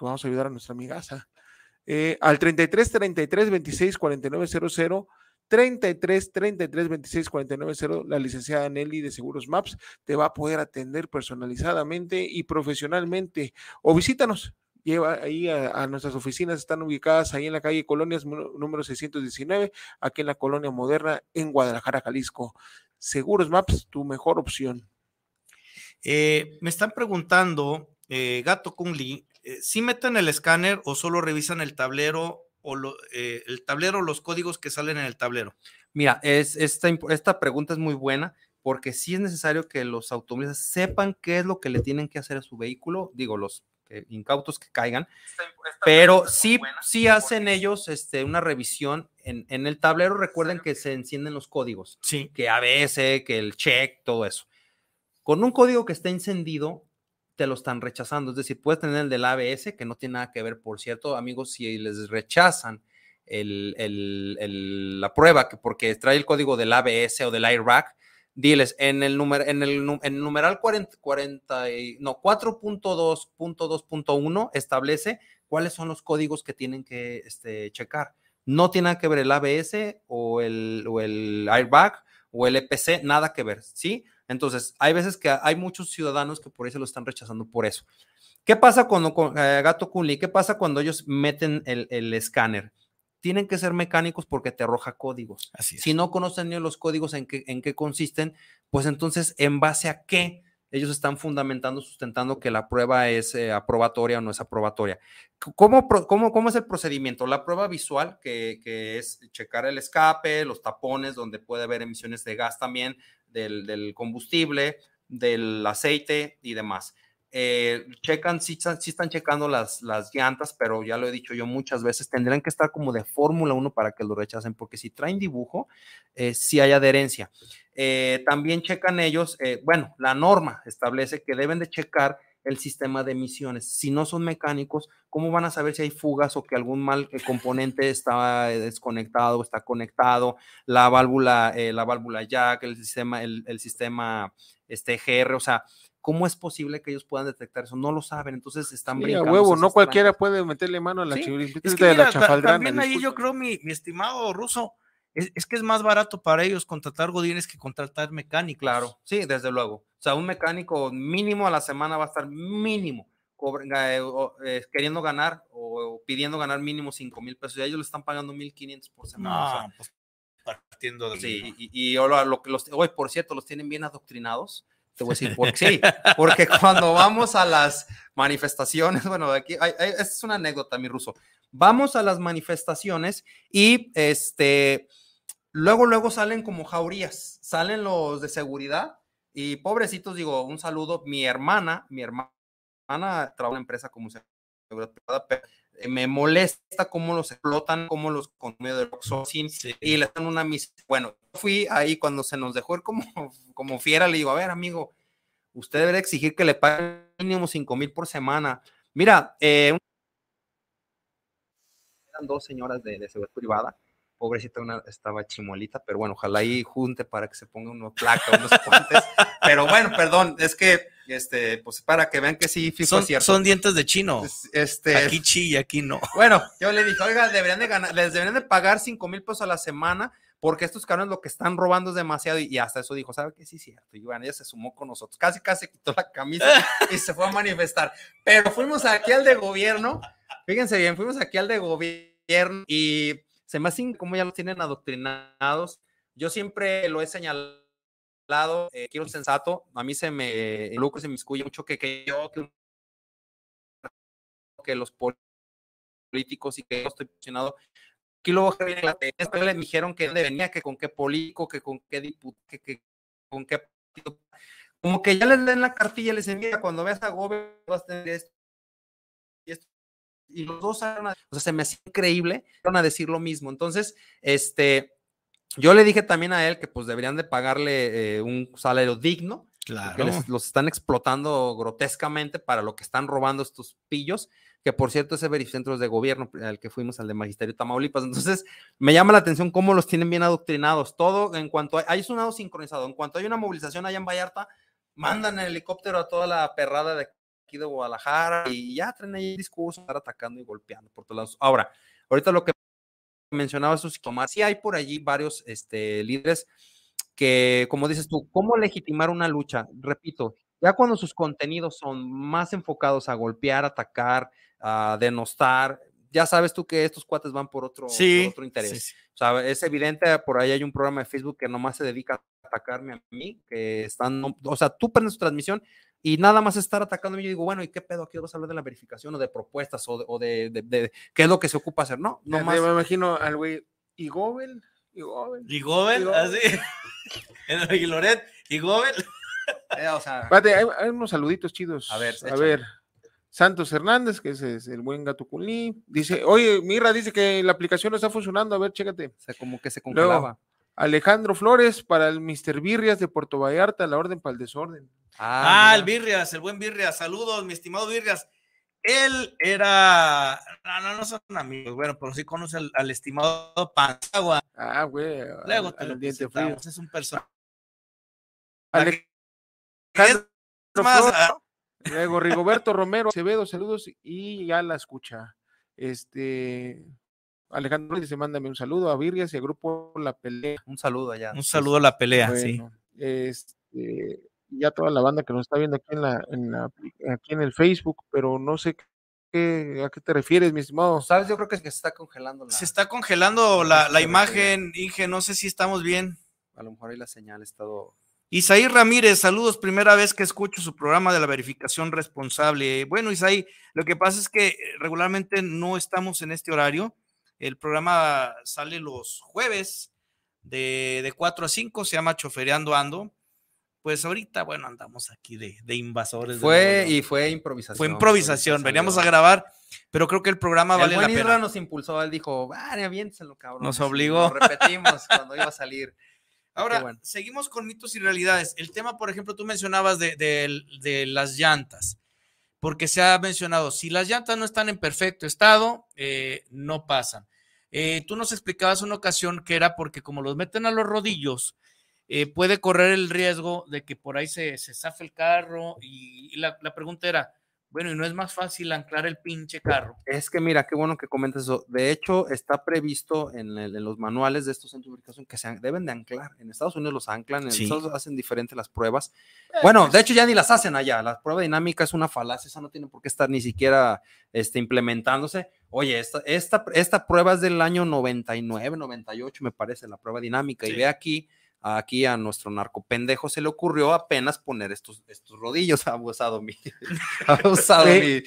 vamos a ayudar a nuestra amigaza. Eh, al 33 33 26 49 33 33 26 49 la licenciada Nelly de Seguros Maps te va a poder atender personalizadamente y profesionalmente o visítanos lleva ahí a, nuestras oficinas, están ubicadas ahí en la calle Colonias número 619, aquí en la Colonia Moderna, en Guadalajara, Jalisco. Seguros Maps, tu mejor opción. Eh, me están preguntando eh, gato Kung Lee, eh, ¿sí meten el escáner o solo revisan el tablero o eh, el tablero, los códigos que salen en el tablero? Mira, es, esta, pregunta es muy buena porque sí es necesario que los automovilistas sepan qué es lo que le tienen que hacer a su vehículo, digo, los incautos que caigan, pero sí, hacen ellos este, una revisión en, el tablero, recuerden que se encienden los códigos, sí. que ABS, que el check, todo eso. Con un código que está encendido, te lo están rechazando. Es decir, puedes tener el del ABS, que no tiene nada que ver, por cierto, amigos, si les rechazan la prueba, que porque trae el código del ABS o del Airbag, diles, en el, en el numeral 40, no, 4.2.2.1 establece cuáles son los códigos que tienen que este, checar. No tiene nada que ver el ABS o el airbag o el EPC, e nada que ver, ¿sí? Entonces, hay veces que hay muchos ciudadanos que por ahí se lo están rechazando por eso. ¿Qué pasa cuando, con, eh, Gato Kunli, qué pasa cuando ellos meten el, escáner? Tienen que ser mecánicos porque te arroja códigos. Así si no conocen ni los códigos en qué, consisten, pues entonces, ¿en base a qué? ellos están fundamentando, sustentando que la prueba es eh, aprobatoria o no es aprobatoria. ¿Cómo, cómo, cómo es el procedimiento? La prueba visual, que, que, es checar el escape, los tapones, donde puede haber emisiones de gas también, del, combustible, del aceite y demás. Eh, checan, si están checando las, las llantas, pero ya lo he dicho yo muchas veces, tendrán que estar como de Fórmula 1 para que lo rechacen, porque si traen dibujo, eh, si hay adherencia. Eh, también checan ellos, bueno, la norma establece que deben de checar el sistema de emisiones. Si no son mecánicos, ¿cómo van a saber si hay fugas o que algún mal eh, componente está eh, desconectado, o está conectado? La válvula, eh, la válvula jack, el sistema, el, sistema este, GR, o sea, ¿cómo es posible que ellos puedan detectar eso? No lo saben, entonces están Mira, huevo, no cualquiera puede meterle mano a la, sí. de la También ahí yo creo, mi, mi estimado ruso, es, que es más barato para ellos contratar godines que contratar mecánicos. Claro, sí, desde luego. O sea, un mecánico mínimo a la semana va a estar mínimo eh, eh, queriendo ganar o, pidiendo ganar mínimo 5 mil pesos. Y ellos le están pagando 1.500 por semana. pues partiendo de Sí, y, lo, que los, hoy, por cierto, los tienen bien adoctrinados. Te voy a decir, porque sí, porque cuando vamos a las manifestaciones, bueno, aquí, es una anécdota, mi ruso. Vamos a las manifestaciones y este, luego, luego salen como jaurías, salen los de seguridad y pobrecitos, digo, un saludo, mi hermana, mi hermana trabaja en una empresa como seguridad privada, eh, me molesta cómo los explotan, cómo los consumen de los y le dan una misa. Bueno, fui ahí cuando se nos dejó como, como fiera, le digo, a ver, amigo, usted debe exigir que le paguen mínimo 5 mil por semana. Mira, eh, eran dos señoras de seguridad privada pobrecita estaba chimolita pero bueno, ojalá ahí junte para que se ponga una placa, unos puentes. pero bueno, perdón, es que, este, pues para que vean que sí, fijo son, cierto. Son dientes de chino. Este, aquí chi y aquí no. Bueno, yo le dije, oiga, deberían de ganar, les deberían de pagar cinco mil pesos a la semana porque estos cabrones lo que están robando es demasiado. Y hasta eso dijo, ¿sabe qué? Sí, cierto. Y bueno, ella se sumó con nosotros. Casi, casi quitó la camisa y se fue a manifestar. Pero fuimos aquí al de gobierno. Fíjense bien, fuimos aquí al de gobierno y se me hace como ya lo tienen adoctrinados. Yo siempre lo he señalado, eh, quiero quiero sensato, a mí se me lucro se me escucha mucho que, yo, que, los políticos y que yo estoy presionado Aquí luego le dijeron que venía, que con qué político, que con qué diputado, que, con qué partido como que ya les den la cartilla, les envía cuando veas a Gobe, vas a tener esto, y los dos, o sea, se me hacía increíble, fueron a decir lo mismo. Entonces, este, yo le dije también a él que pues deberían de pagarle eh, un salario digno, Que los están explotando grotescamente para lo que están robando estos pillos, que por cierto ese verificentro es de gobierno, al que fuimos al de Magisterio Tamaulipas. Entonces, me llama la atención cómo los tienen bien adoctrinados. Todo en cuanto hay, hay sonado sincronizado, en cuanto hay una movilización allá en Vallarta, mandan el helicóptero a toda la perrada de aquí de Guadalajara y ya traen ahí el discurso, estar atacando y golpeando por todos lados. Ahora, ahorita lo que mencionaba sus más sí hay por allí varios este, líderes que, como dices tú, ¿cómo legitimar una lucha? Repito, ya cuando sus contenidos son más enfocados a golpear, atacar, a denostar, ya sabes tú que estos cuates van por otro, otro interés. O sea, es evidente, por ahí hay un programa de Facebook que nomás se dedica a atacarme a mí, que están, o sea, tú prendes tu transmisión y nada más estar atacando. Yo digo, bueno, ¿y qué pedo? Aquí vas a hablar de la verificación o de propuestas o de, qué es lo que se ocupa hacer. No, no más. Me imagino al güey, ¿y Gobel? ¿Y Gobel? ¿Y Gobel? Así. ¿Y ah, Loret? ¿Y Gobel? Eh, o sea, hay, unos saluditos chidos. A ver, a ver. Santos Hernández, que es el buen gato culí, dice, oye, mira, dice que la aplicación no está funcionando, a ver, chécate. O sea, como que se congelaba. Alejandro Flores para el Mr. Birrias de Puerto Vallarta, la orden para el desorden. Ah, ah, el Virrias, el buen Virrias, Saludos, mi estimado Virrias. Él era. No, no, son amigos, bueno, pero sí conoce al, estimado Panzagua. Ah, güey. Luego te lo Es un personaje. Alejandro. Ah, Luego Rigoberto Romero Acevedo, saludos y ya la escucha. Este Alejandro dice: Mándame un saludo a Virrias y al grupo La Pelea. Un saludo allá. Un saludo a La Pelea, sí. Este. Ya toda la banda que nos está viendo aquí en la, aquí en el Facebook, pero no sé qué, a qué te refieres, mi estimado. Sabes, yo creo que se está congelando la... Se está congelando la, imagen, Inge, no sé si estamos bien. A lo mejor ahí la señal ha estado... Isaí Ramírez, saludos, primera vez que escucho su programa de la verificación responsable. Bueno, Isaí, lo que pasa es que eh, regularmente no estamos en este horario. El programa sale los jueves de, de 4 a 5, se llama Chofereando Ando pues ahorita, bueno, andamos aquí de, invasores. Fue y fue improvisación. Fue improvisación, veníamos a grabar, pero creo que el programa vale la nos impulsó, él dijo, vale, los cabrón. Nos obligó. repetimos cuando iba a salir. Ahora, bueno. seguimos con mitos y realidades. El tema, por ejemplo, tú mencionabas de, las llantas, porque se ha mencionado, si las llantas no están en perfecto estado, eh, no pasan. Eh, tú nos explicabas una ocasión que era porque como los meten a los rodillos, eh, puede correr el riesgo de que por ahí se, se zafe el carro y, la, pregunta era, bueno, ¿y no es más fácil anclar el pinche carro? Es que mira, qué bueno que comentes eso. De hecho, está previsto en, los manuales de estos centros de ubicación que se deben de anclar. En Estados Unidos los anclan, en Estados Unidos hacen diferentes las pruebas. Eh, bueno, pues de hecho ya ni las hacen allá. La prueba dinámica es una falacia, esa no tiene por qué estar ni siquiera este, implementándose. Oye, esta, esta, esta prueba es del año 99, 98 me parece, la prueba dinámica. Y ve aquí aquí a nuestro narco pendejo se le ocurrió apenas poner estos, estos rodillos. Ha abusado mi.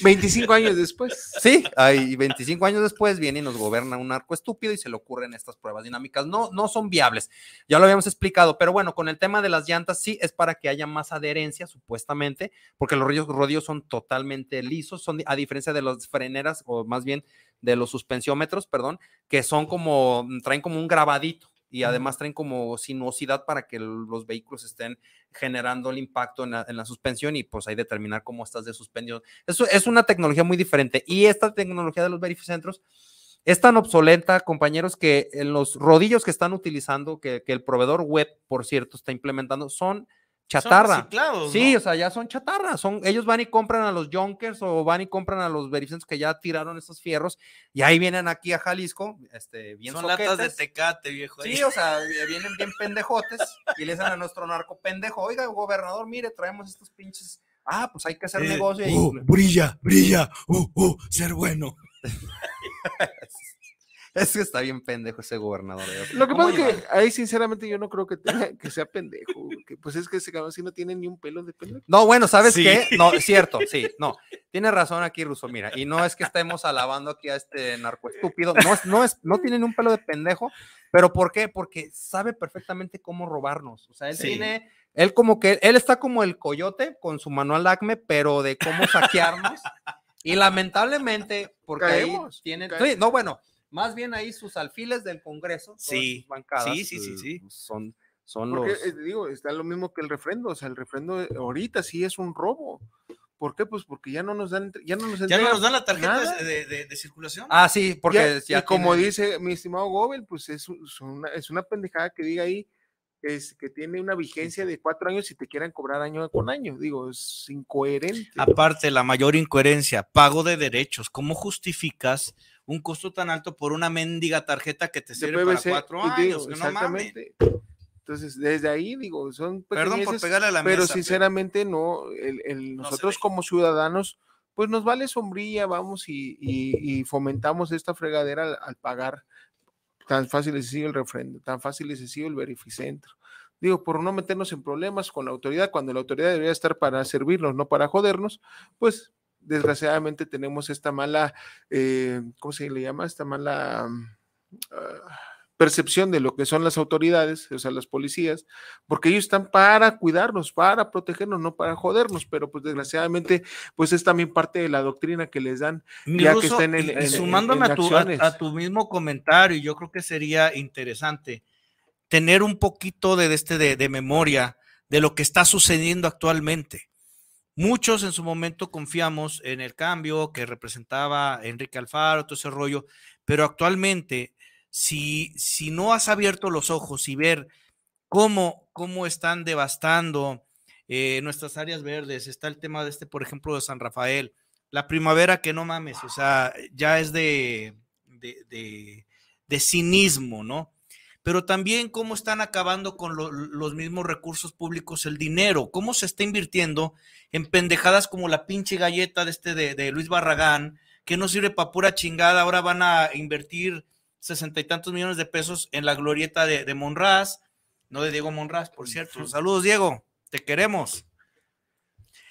25 años después. Sí, hay 25 años después viene y nos gobierna un narco estúpido y se le ocurren estas pruebas dinámicas. No, no son viables. Ya lo habíamos explicado, pero bueno, con el tema de las llantas sí es para que haya más adherencia, supuestamente, porque los rodillos, rodillos son totalmente lisos, son a diferencia de las freneras o más bien de los suspensiómetros, perdón, que son como, traen como un grabadito y además traen como sinuosidad para que los vehículos estén generando el impacto en la, suspensión y pues ahí determinar cómo estás de suspendido. Eso es una tecnología muy diferente y esta tecnología de los centros es tan obsoleta, compañeros, que en los rodillos que están utilizando, que, que el proveedor web, por cierto, está implementando, son chatarra. sí, o sea, ya son chatarra. Son, ellos van y compran a los junkers o van y compran a los verificantes que ya tiraron estos fierros y ahí vienen aquí a Jalisco, este, bien Son latas de tecate, viejo. Sí, o sea, eh, vienen bien pendejotes y le dan a nuestro narco pendejo, oiga, gobernador, mire, traemos estos pinches. Ah, pues hay que hacer eh, negocio. ahí." Oh, brilla, brilla, oh, oh, ser bueno. Es que está bien pendejo ese gobernador. ¿eh? Lo que pasa es que ahí, sinceramente, yo no creo que, que sea pendejo. Que, pues es que ese cabrón sí no tiene ni un pelo de pendejo. No, bueno, ¿sabes que, qué? No, es cierto, sí, no. Tiene razón aquí, Ruso, mira. Y no es que estemos alabando aquí a este narco estúpido. No, es, no, es, no tienen un pelo de pendejo. ¿Pero por qué? Porque sabe perfectamente cómo robarnos. O sea, él tiene. Él como que, él está como el coyote con su manual ACME, pero de cómo saquearnos. y lamentablemente, porque ahí No, bueno, más bien ahí sus alfiles del Congreso, sí, sus bancadas, sí, sí, sí, pues, son, son los. Eh, digo, está lo mismo que el refrendo, o sea, el refrendo eh, ahorita sí es un robo. ¿Por qué? Pues porque ya no nos dan, ya no nos, dan la tarjeta de, circulación. Ah, sí, porque ya, y como dice mi estimado Gobel, pues es, es, una, pendejada que diga ahí es que tiene una vigencia de cuatro años y te quieran cobrar año con año. Digo, es incoherente. Aparte, la mayor incoherencia, pago de derechos. ¿Cómo justificas un costo tan alto por una mendiga tarjeta que te sirve para cuatro pues, años. exactamente. Entonces, desde ahí, digo, son Perdón por Pero sinceramente, no, nosotros como ciudadanos, pues nos vale sombrilla, vamos y, fomentamos esta fregadera al, al, pagar tan fácil y sencillo el refrendo, tan fácil y sencillo el verificentro. Digo, por no meternos en problemas con la autoridad, cuando la autoridad debería estar para servirnos, no para jodernos, pues desgraciadamente tenemos esta mala, eh, ¿cómo se le llama? Esta mala... Mm, ah, percepción de lo que son las autoridades, o sea, las policías, porque ellos están para cuidarnos, para protegernos, no para jodernos, pero pues desgraciadamente, pues es también parte de la doctrina que les dan, ya que estén en, Sumándome a, tu, tu, mismo comentario, yo creo que sería interesante tener un poquito de, este, de, memoria de lo que está sucediendo actualmente. Muchos en su momento confiamos en el cambio que representaba Enrique Alfaro, todo ese rollo, pero actualmente, si, si no has abierto los ojos y ver cómo, cómo están devastando eh, nuestras áreas verdes, está el tema de este, por ejemplo, de San Rafael, la primavera que no mames, o sea, ya es de, de cinismo, ¿no? pero también cómo están acabando con los mismos recursos públicos, el dinero, cómo se está invirtiendo en pendejadas como la pinche galleta de este de, Luis Barragán, que no sirve para pura chingada, ahora van a invertir sesenta y tantos millones de pesos en la glorieta de, de Monraz, no de Diego Monraz, por cierto. Saludos, Diego, te queremos.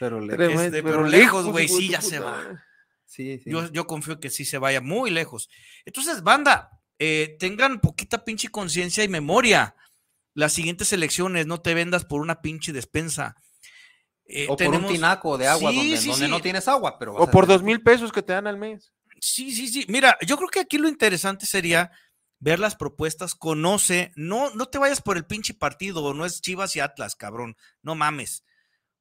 Pero, le, pero, este, lejos, güey, sí, ya se va. Sí, Yo, yo confío que sí se vaya muy lejos. Entonces, banda, eh, tengan poquita pinche conciencia y memoria. Las siguientes elecciones, no te vendas por una pinche despensa. Eh, o por un tinaco de agua donde, no tienes agua, pero. O por dos mil pesos que te dan al mes. Sí, sí, sí. Mira, yo creo que aquí lo interesante sería ver las propuestas, conoce, no, no te vayas por el pinche partido, no es Chivas y Atlas, cabrón, no mames.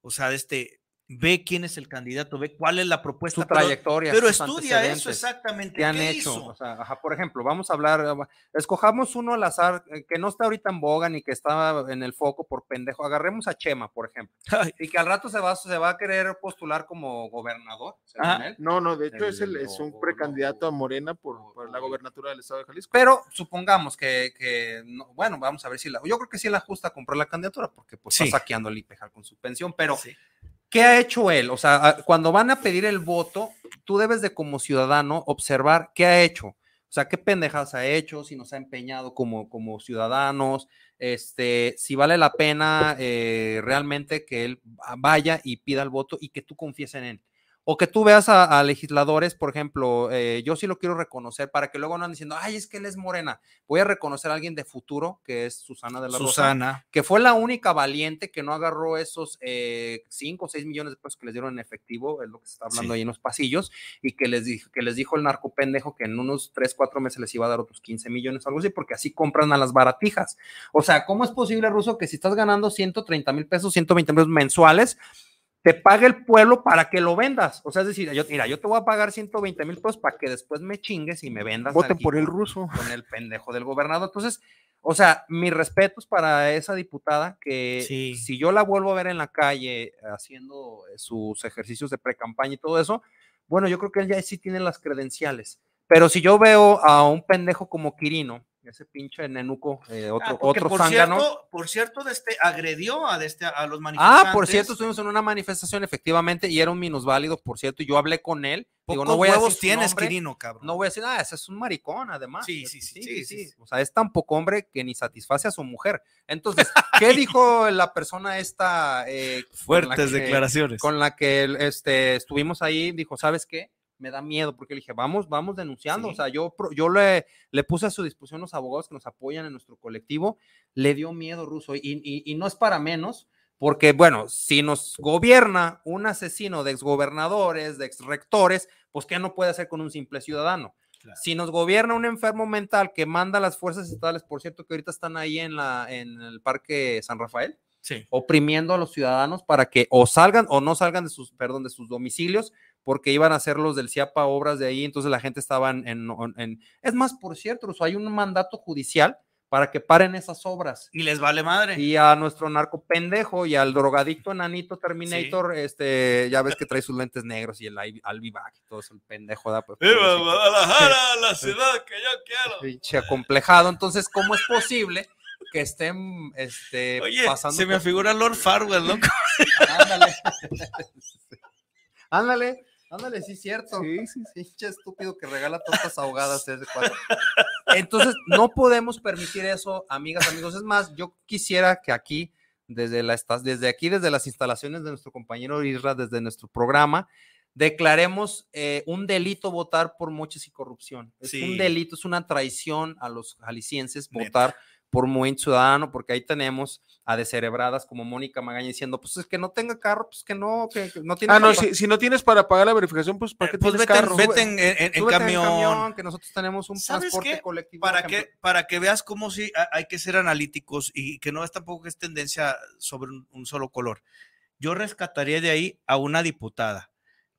O sea, este, ve quién es el candidato, ve cuál es la propuesta. Su trayectoria. Pero, estudia eso exactamente. ¿Qué han hecho? O sea, por ejemplo, vamos a hablar, ah, escojamos uno al azar eh, que no está ahorita en boga ni que estaba en el foco por pendejo. Agarremos a Chema, por ejemplo. Y que al rato se va, a querer postular como gobernador. Ah, no, no, de hecho es, un precandidato a Morena por, la gobernatura del estado de Jalisco. Pero supongamos que, bueno, vamos a ver si la, yo creo que sí la justa compró la candidatura porque pues está saqueando el IPEJAL con su pensión, pero... ¿Qué ha hecho él? O sea, ah, cuando van a pedir el voto, tú debes de como ciudadano observar qué ha hecho. O sea, qué pendejas ha hecho, si nos ha empeñado como, como ciudadanos, este, si vale la pena eh, realmente que él vaya y pida el voto y que tú confíes en él. O que tú veas a, legisladores, por ejemplo, eh, yo sí lo quiero reconocer para que luego no anden diciendo, ay, es que él es morena. Voy a reconocer a alguien de futuro, que es Susana de la Susana. que fue la única valiente que no agarró esos 5 eh, o seis millones de pesos que les dieron en efectivo, es lo que se está hablando ahí en los pasillos, y que les, dijo, que les dijo el narco pendejo que en unos tres, cuatro meses les iba a dar otros 15 millones o algo así, porque así compran a las baratijas. O sea, ¿cómo es posible, Ruso, que si estás ganando 130 mil pesos, 120 mil pesos mensuales, te paga el pueblo para que lo vendas. O sea, es decir, yo, mira, yo te voy a pagar 120 mil pesos para que después me chingues y me vendas. Voten por el ruso. Con el pendejo del gobernador. Entonces, o sea, mis respetos para esa diputada que si yo la vuelvo a ver en la calle haciendo eh, sus ejercicios de pre-campaña y todo eso, bueno, yo creo que él ya sí tiene las credenciales. Pero si yo veo a un pendejo como Quirino, ese pinche nenuco, eh, ah, otro, otro por zángano. Cierto, por cierto, de este, agredió a, de este, a los manifestantes. Ah, por cierto, estuvimos en una manifestación, efectivamente, y era un minusválido, por cierto, y yo hablé con él. Digo, no voy a decir tienes, cabrón? No voy a decir ah, ese es un maricón, además. Pues, sí sí sí, sí O sea, es tan poco hombre que ni satisface a su mujer. Entonces, ¿qué dijo la persona esta? Eh, Fuertes declaraciones. Con la que este, estuvimos ahí, dijo, ¿sabes qué? me da miedo, porque le dije, vamos, vamos denunciando. O sea, yo, yo le, le puse a su disposición los abogados que nos apoyan en nuestro colectivo, le dio miedo ruso, y, no es para menos, porque bueno, si nos gobierna un asesino de exgobernadores, de exrectores, pues ¿qué no puede hacer con un simple ciudadano? Si nos gobierna un enfermo mental que manda las fuerzas estatales, por cierto, que ahorita están ahí en, la, en el Parque San Rafael, oprimiendo a los ciudadanos para que o salgan o no salgan de sus, perdón, de sus domicilios porque iban a hacer los del CIAPA obras de ahí, entonces la gente estaba en... Es más, por cierto, hay un mandato judicial para que paren esas obras. Y les vale madre. Y a nuestro narco pendejo y al drogadicto enanito Terminator, este, ya ves que trae sus lentes negros y el albivac y todo eso, el pendejo da. Pues, Viva Guadalajara, la ciudad que yo quiero. Pinche acomplejado. Entonces, ¿cómo es posible? que estén este, Oye, Se me figura Lord Farwell, ¿no? Ándale. Ándale. Ándale, sí, cierto. Sí, sí, sí. Pinche estúpido que regala tortas ahogadas. Entonces, no podemos permitir eso, amigas, amigos. Es más, yo quisiera que aquí, desde, la, desde aquí, desde las instalaciones de nuestro compañero Isra, desde nuestro programa, declaremos eh, un delito votar por moches y corrupción. Es un delito, es una traición a los jaliscienses votar por muy Ciudadano, porque ahí tenemos a descerebradas como Mónica Magaña diciendo, pues es que no tenga carro, pues que no, que, no tiene. Ah, no, si, si, no tienes para pagar la verificación, pues ¿para eh, qué pues, tienes carro? Vete en, en, camión. en, camión. Que nosotros tenemos un transporte colectivo. Para que, para que veas cómo sí hay que ser analíticos y que no es tampoco que es tendencia sobre un, solo color. Yo rescataría de ahí a una diputada,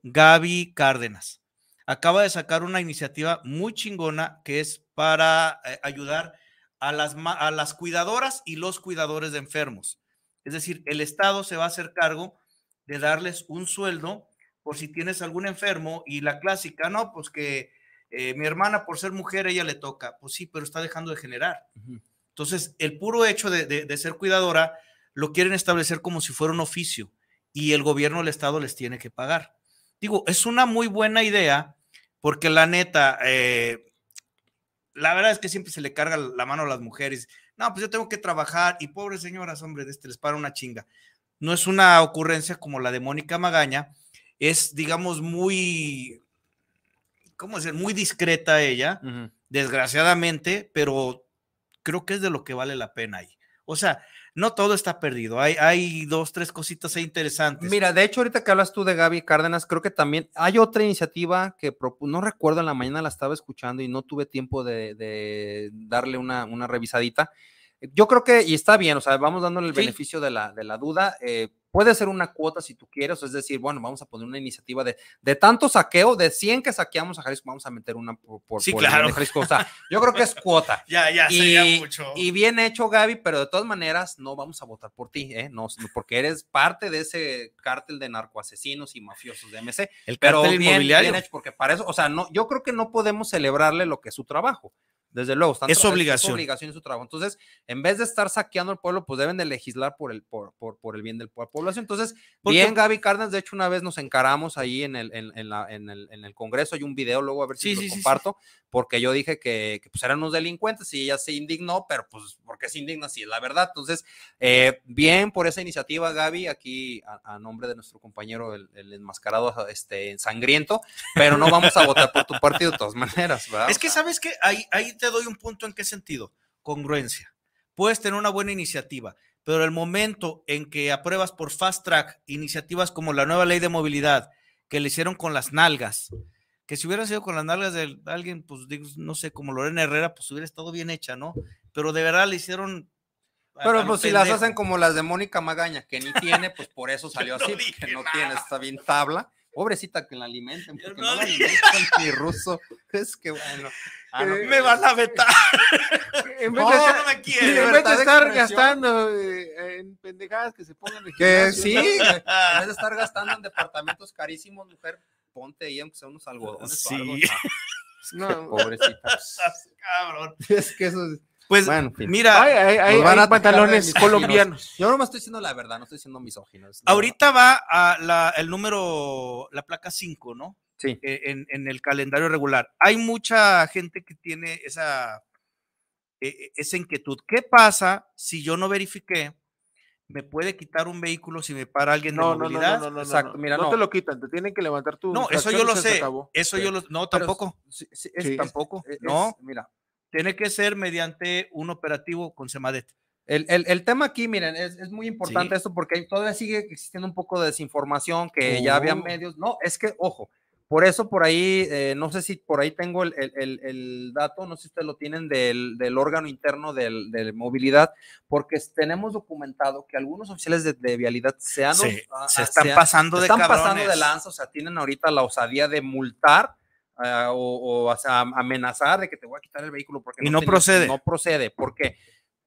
Gaby Cárdenas. Acaba de sacar una iniciativa muy chingona que es para eh, ayudar a las, a las cuidadoras y los cuidadores de enfermos. Es decir, el Estado se va a hacer cargo de darles un sueldo por si tienes algún enfermo y la clásica, no, pues que eh, mi hermana por ser mujer ella le toca, pues sí, pero está dejando de generar. Entonces, el puro hecho de, ser cuidadora lo quieren establecer como si fuera un oficio y el gobierno, del Estado les tiene que pagar. Digo, es una muy buena idea porque la neta, eh, la verdad es que siempre se le carga la mano a las mujeres. No, pues yo tengo que trabajar y pobres señoras, hombre, este les para una chinga. No es una ocurrencia como la de Mónica Magaña, es, digamos, muy, ¿cómo decir? Muy discreta ella, desgraciadamente, pero creo que es de lo que vale la pena ahí. O sea, no todo está perdido. Hay, hay dos, tres cositas interesantes. Mira, de hecho, ahorita que hablas tú de Gaby Cárdenas, creo que también hay otra iniciativa que no recuerdo, en la mañana la estaba escuchando y no tuve tiempo de, darle una revisadita yo creo que, y está bien, o sea, vamos dándole el beneficio de la, duda. Eh, puede ser una cuota si tú quieres, es decir, bueno, vamos a poner una iniciativa de, tanto saqueo, de 100 que saqueamos a Jalisco, vamos a meter una por, por, O sea, yo creo que es cuota. ya, ya, y, mucho. Y bien hecho, Gaby, pero de todas maneras no vamos a votar por ti, ¿eh? No, porque eres parte de ese cártel de narcoasesinos y mafiosos de MC. El pero porque para eso, o sea, no, yo creo que no podemos celebrarle lo que es su trabajo. Desde luego, están es obligación. Es obligación en su trabajo. Entonces, en vez de estar saqueando al pueblo, pues deben de legislar por el, por, por, por el bien de la población. Entonces, bien, Gaby Cárdenas, de hecho, una vez nos encaramos ahí en el, en, el, Congreso, hay un video, luego a ver si lo comparto, porque yo dije que, pues eran unos delincuentes y ella se indignó, pero pues, porque se indigna? es la verdad. Entonces, eh, bien por esa iniciativa, Gaby, aquí a, nombre de nuestro compañero, el, enmascarado este, sangriento, pero no vamos a votar por tu partido de todas maneras. ¿verdad? Es que, ¿sabes que Hay, hay te doy un punto en qué sentido. Congruencia. Puedes tener una buena iniciativa, pero el momento en que apruebas por fast track iniciativas como la nueva ley de movilidad, que le hicieron con las nalgas, que si hubiera sido con las nalgas de alguien, pues digo, no sé, como Lorena Herrera, pues hubiera estado bien hecha, ¿no? Pero de verdad le hicieron. Pero pues si las hacen como las de Mónica Magaña, que ni tiene, pues por eso salió así, que no tiene, está bien tabla. Pobrecita que la alimenten, porque no, la alimentan ni ruso. Es que bueno. Ah, eh, me vas a vetar. Eh, en vez de, estar, gastando en pendejadas que se pongan de Que sí, en vez de estar gastando en departamentos carísimos, mujer, ponte ahí aunque sea unos algodones sí. o algo. No, pobrecita. Cabrón. Es que eso es pues mira, van a pantalones colombianos. Yo no me estoy diciendo la verdad, no estoy diciendo misóginos. Ahorita va a el número, la placa 5, ¿no? Sí. Eh, en, el calendario regular. Hay mucha gente que tiene esa, e, e, esa inquietud. ¿Qué pasa si yo no verifiqué? ¿Me puede quitar un vehículo si me para alguien no, de movilidad? No, no, no, no, Exacto, mira, no, te lo quitan, te tienen que levantar tu. No, eso yo lo sé. Eso yo lo. No, tampoco. tampoco. no. mira, tiene que ser mediante un operativo con Semadet. El, el, el tema aquí, miren, es, es muy importante esto porque todavía sigue existiendo un poco de desinformación que ya había oh. medios. No, es que, ojo, por eso por ahí, eh, no sé si por ahí tengo el, el, el, dato, no sé si ustedes lo tienen del, del órgano interno del, de movilidad, porque tenemos documentado que algunos oficiales de, vialidad se han... se están pasando se de están pasando de lanza, o sea, tienen ahorita la osadía de multar Ah, o, amenazar de que te voy a quitar el vehículo porque y no, procede. No procede, porque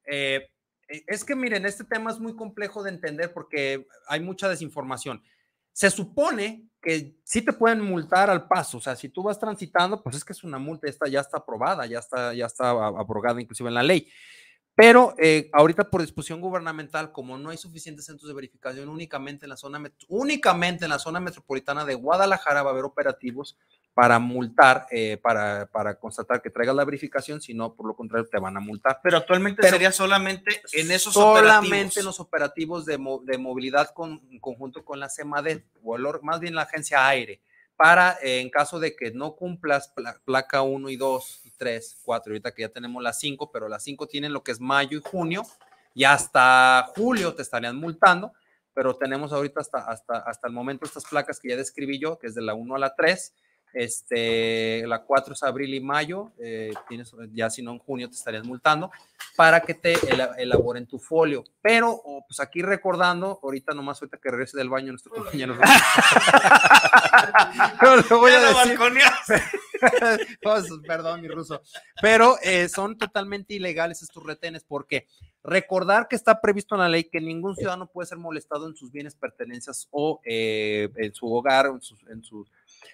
eh, es que miren, este tema es muy complejo de entender porque hay mucha desinformación. Se supone que sí te pueden multar al paso, o sea, si tú vas transitando, pues es que es una multa, esta ya está aprobada, ya está, ya está abrogada inclusive en la ley. Pero eh, ahorita por disposición gubernamental, como no hay suficientes centros de verificación únicamente en la zona únicamente en la zona metropolitana de Guadalajara va a haber operativos para multar, eh, para, para, constatar que traigas la verificación, sino por lo contrario te van a multar. Pero actualmente sería solamente en esos solamente operativos. en los operativos de, de movilidad con, conjunto con la CEMADET, o más bien la agencia aire, para eh, en caso de que no cumplas la placa 1 y 2 3, 4, ahorita que ya tenemos las 5, pero las 5 tienen lo que es mayo y junio, y hasta julio te estarían multando, pero tenemos ahorita hasta, hasta, hasta el momento estas placas que ya describí yo, que es de la 1 a la 3, este, la 4 es abril y mayo, eh, tienes, ya si no en junio te estarías multando, para que te elaboren tu folio. Pero, pues aquí recordando, ahorita nomás suelta que regrese del baño nuestro compañero. no voy a Pues, perdón, mi ruso. Pero eh, son totalmente ilegales estos retenes porque recordar que está previsto en la ley que ningún ciudadano puede ser molestado en sus bienes, pertenencias o eh, en su hogar, en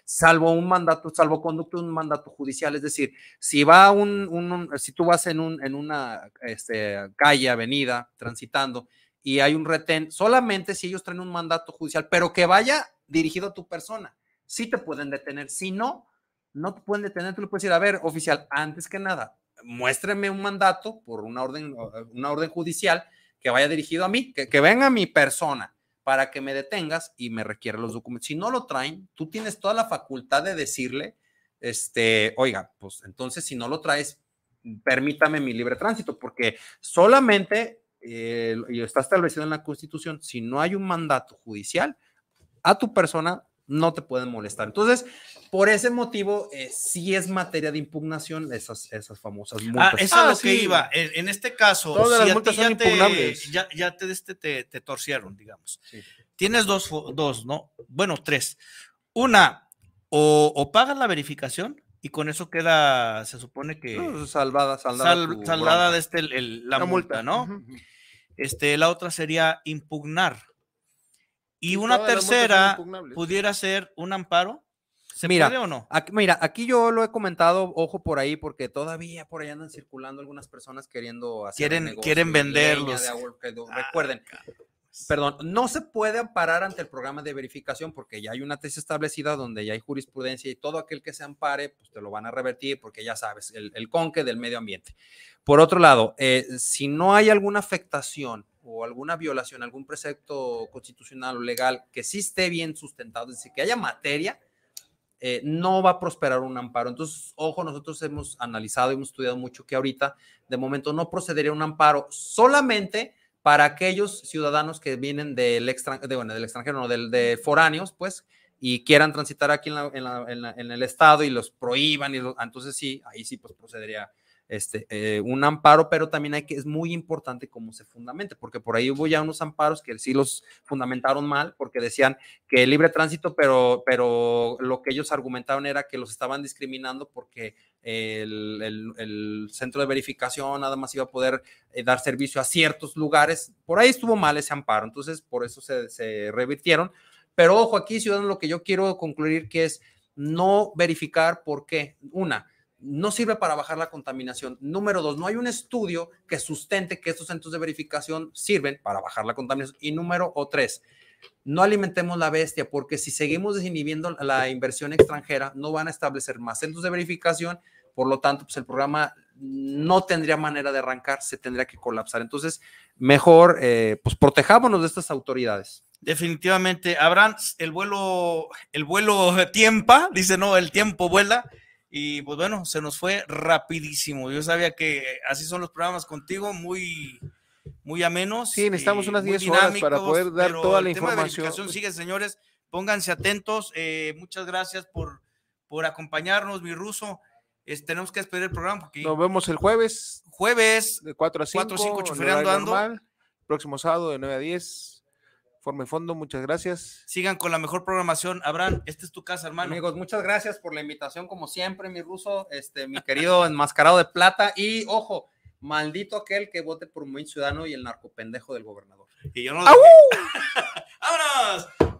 salvo un mandato, salvo conducto de un mandato judicial. Es decir, si va un, un si tú vas en, un, en una este, calle, avenida, transitando y hay un retén, solamente si ellos traen un mandato judicial, pero que vaya dirigido a tu persona, sí te pueden detener. Si no, no te pueden detener, tú le puedes decir, a ver, oficial, antes que nada, muéstreme un mandato por una orden, eh, una orden judicial que vaya dirigido a mí, que, venga a mi persona para que me detengas y me requiera los documentos. Si no lo traen, tú tienes toda la facultad de decirle, este, oiga, pues entonces si no lo traes, permítame mi libre tránsito, porque solamente, eh, y está establecido en la Constitución, si no hay un mandato judicial, a tu persona no te pueden molestar. Entonces, por ese motivo, eh, sí es materia de impugnación esas, esas famosas ah, multas. Ah, eso es lo que iba. En, este caso, si las multas ya, impugnables. Te, ya, ya te, este, te, te, torcieron, digamos. Tienes dos, dos, ¿no? Bueno, tres. Una, o, o pagas la verificación y con eso queda, se supone que... Pues, salvada. salvada, salvada de este, la, multa, ¿no? este, la otra sería impugnar. y una tercera pudiera ser un amparo ¿Se mira, o no? Aquí, mira, aquí yo lo he comentado, ojo por ahí, porque todavía por ahí andan circulando algunas personas queriendo hacer. Quieren, negocio, quieren venderlos. Ah, recuerden, perdón, no se puede amparar ante el programa de verificación porque ya hay una tesis establecida donde ya hay jurisprudencia y todo aquel que se ampare, pues te lo van a revertir porque ya sabes, el, conque del medio ambiente. Por otro lado, eh, si no hay alguna afectación o alguna violación, algún precepto constitucional o legal que sí esté bien sustentado, es decir, que haya materia, eh, no va a prosperar un amparo. Entonces, ojo, nosotros hemos analizado, hemos estudiado mucho que ahorita de momento no procedería un amparo solamente para aquellos ciudadanos que vienen del, extranjero, del extranjero, no, del, de foráneos, pues, y quieran transitar aquí en, el estado y los prohíban, y entonces sí, ahí sí pues procedería este, eh, un amparo, pero también hay que, es muy importante cómo se fundamenta porque por ahí hubo ya unos amparos que sí los fundamentaron mal, porque decían que libre tránsito, pero, pero lo que ellos argumentaron era que los estaban discriminando porque el, centro de verificación nada más iba a poder eh, dar servicio a ciertos lugares. Por ahí estuvo mal ese amparo, entonces por eso se, revirtieron. Pero ojo, aquí, Ciudadanos lo que yo quiero concluir que es no verificar por qué. Una, no sirve para bajar la contaminación. Número dos, no hay un estudio que sustente que estos centros de verificación sirven para bajar la contaminación. Y número tres, no alimentemos la bestia, porque si seguimos desinhibiendo la inversión extranjera, no van a establecer más centros de verificación. Por lo tanto, pues el programa no tendría manera de arrancar, se tendría que colapsar. Entonces, mejor, eh, pues protejámonos de estas autoridades. Definitivamente, Abraham, el vuelo, el vuelo tiempa, dice, no, el tiempo vuela. Y pues bueno, se nos fue rapidísimo. Yo sabía que así son los programas contigo, muy, muy amenos. Sí, necesitamos unas 10 horas para poder dar toda la información. De verificación sigue, señores. Pónganse atentos. Eh, muchas gracias por, por acompañarnos, mi ruso. tenemos que esperar el programa. Porque Nos vemos el jueves. Jueves. De 4 a 5. 4 a 5, Próximo sábado de 9 a 10. Forme Fondo, muchas gracias. Sigan con la mejor programación. Abraham, esta es tu casa, hermano. Amigos, muchas gracias por la invitación, como siempre, mi ruso, este, mi querido enmascarado de plata. Y ojo, maldito aquel que vote por muy ciudadano y el narcopendejo del gobernador. Y yo no.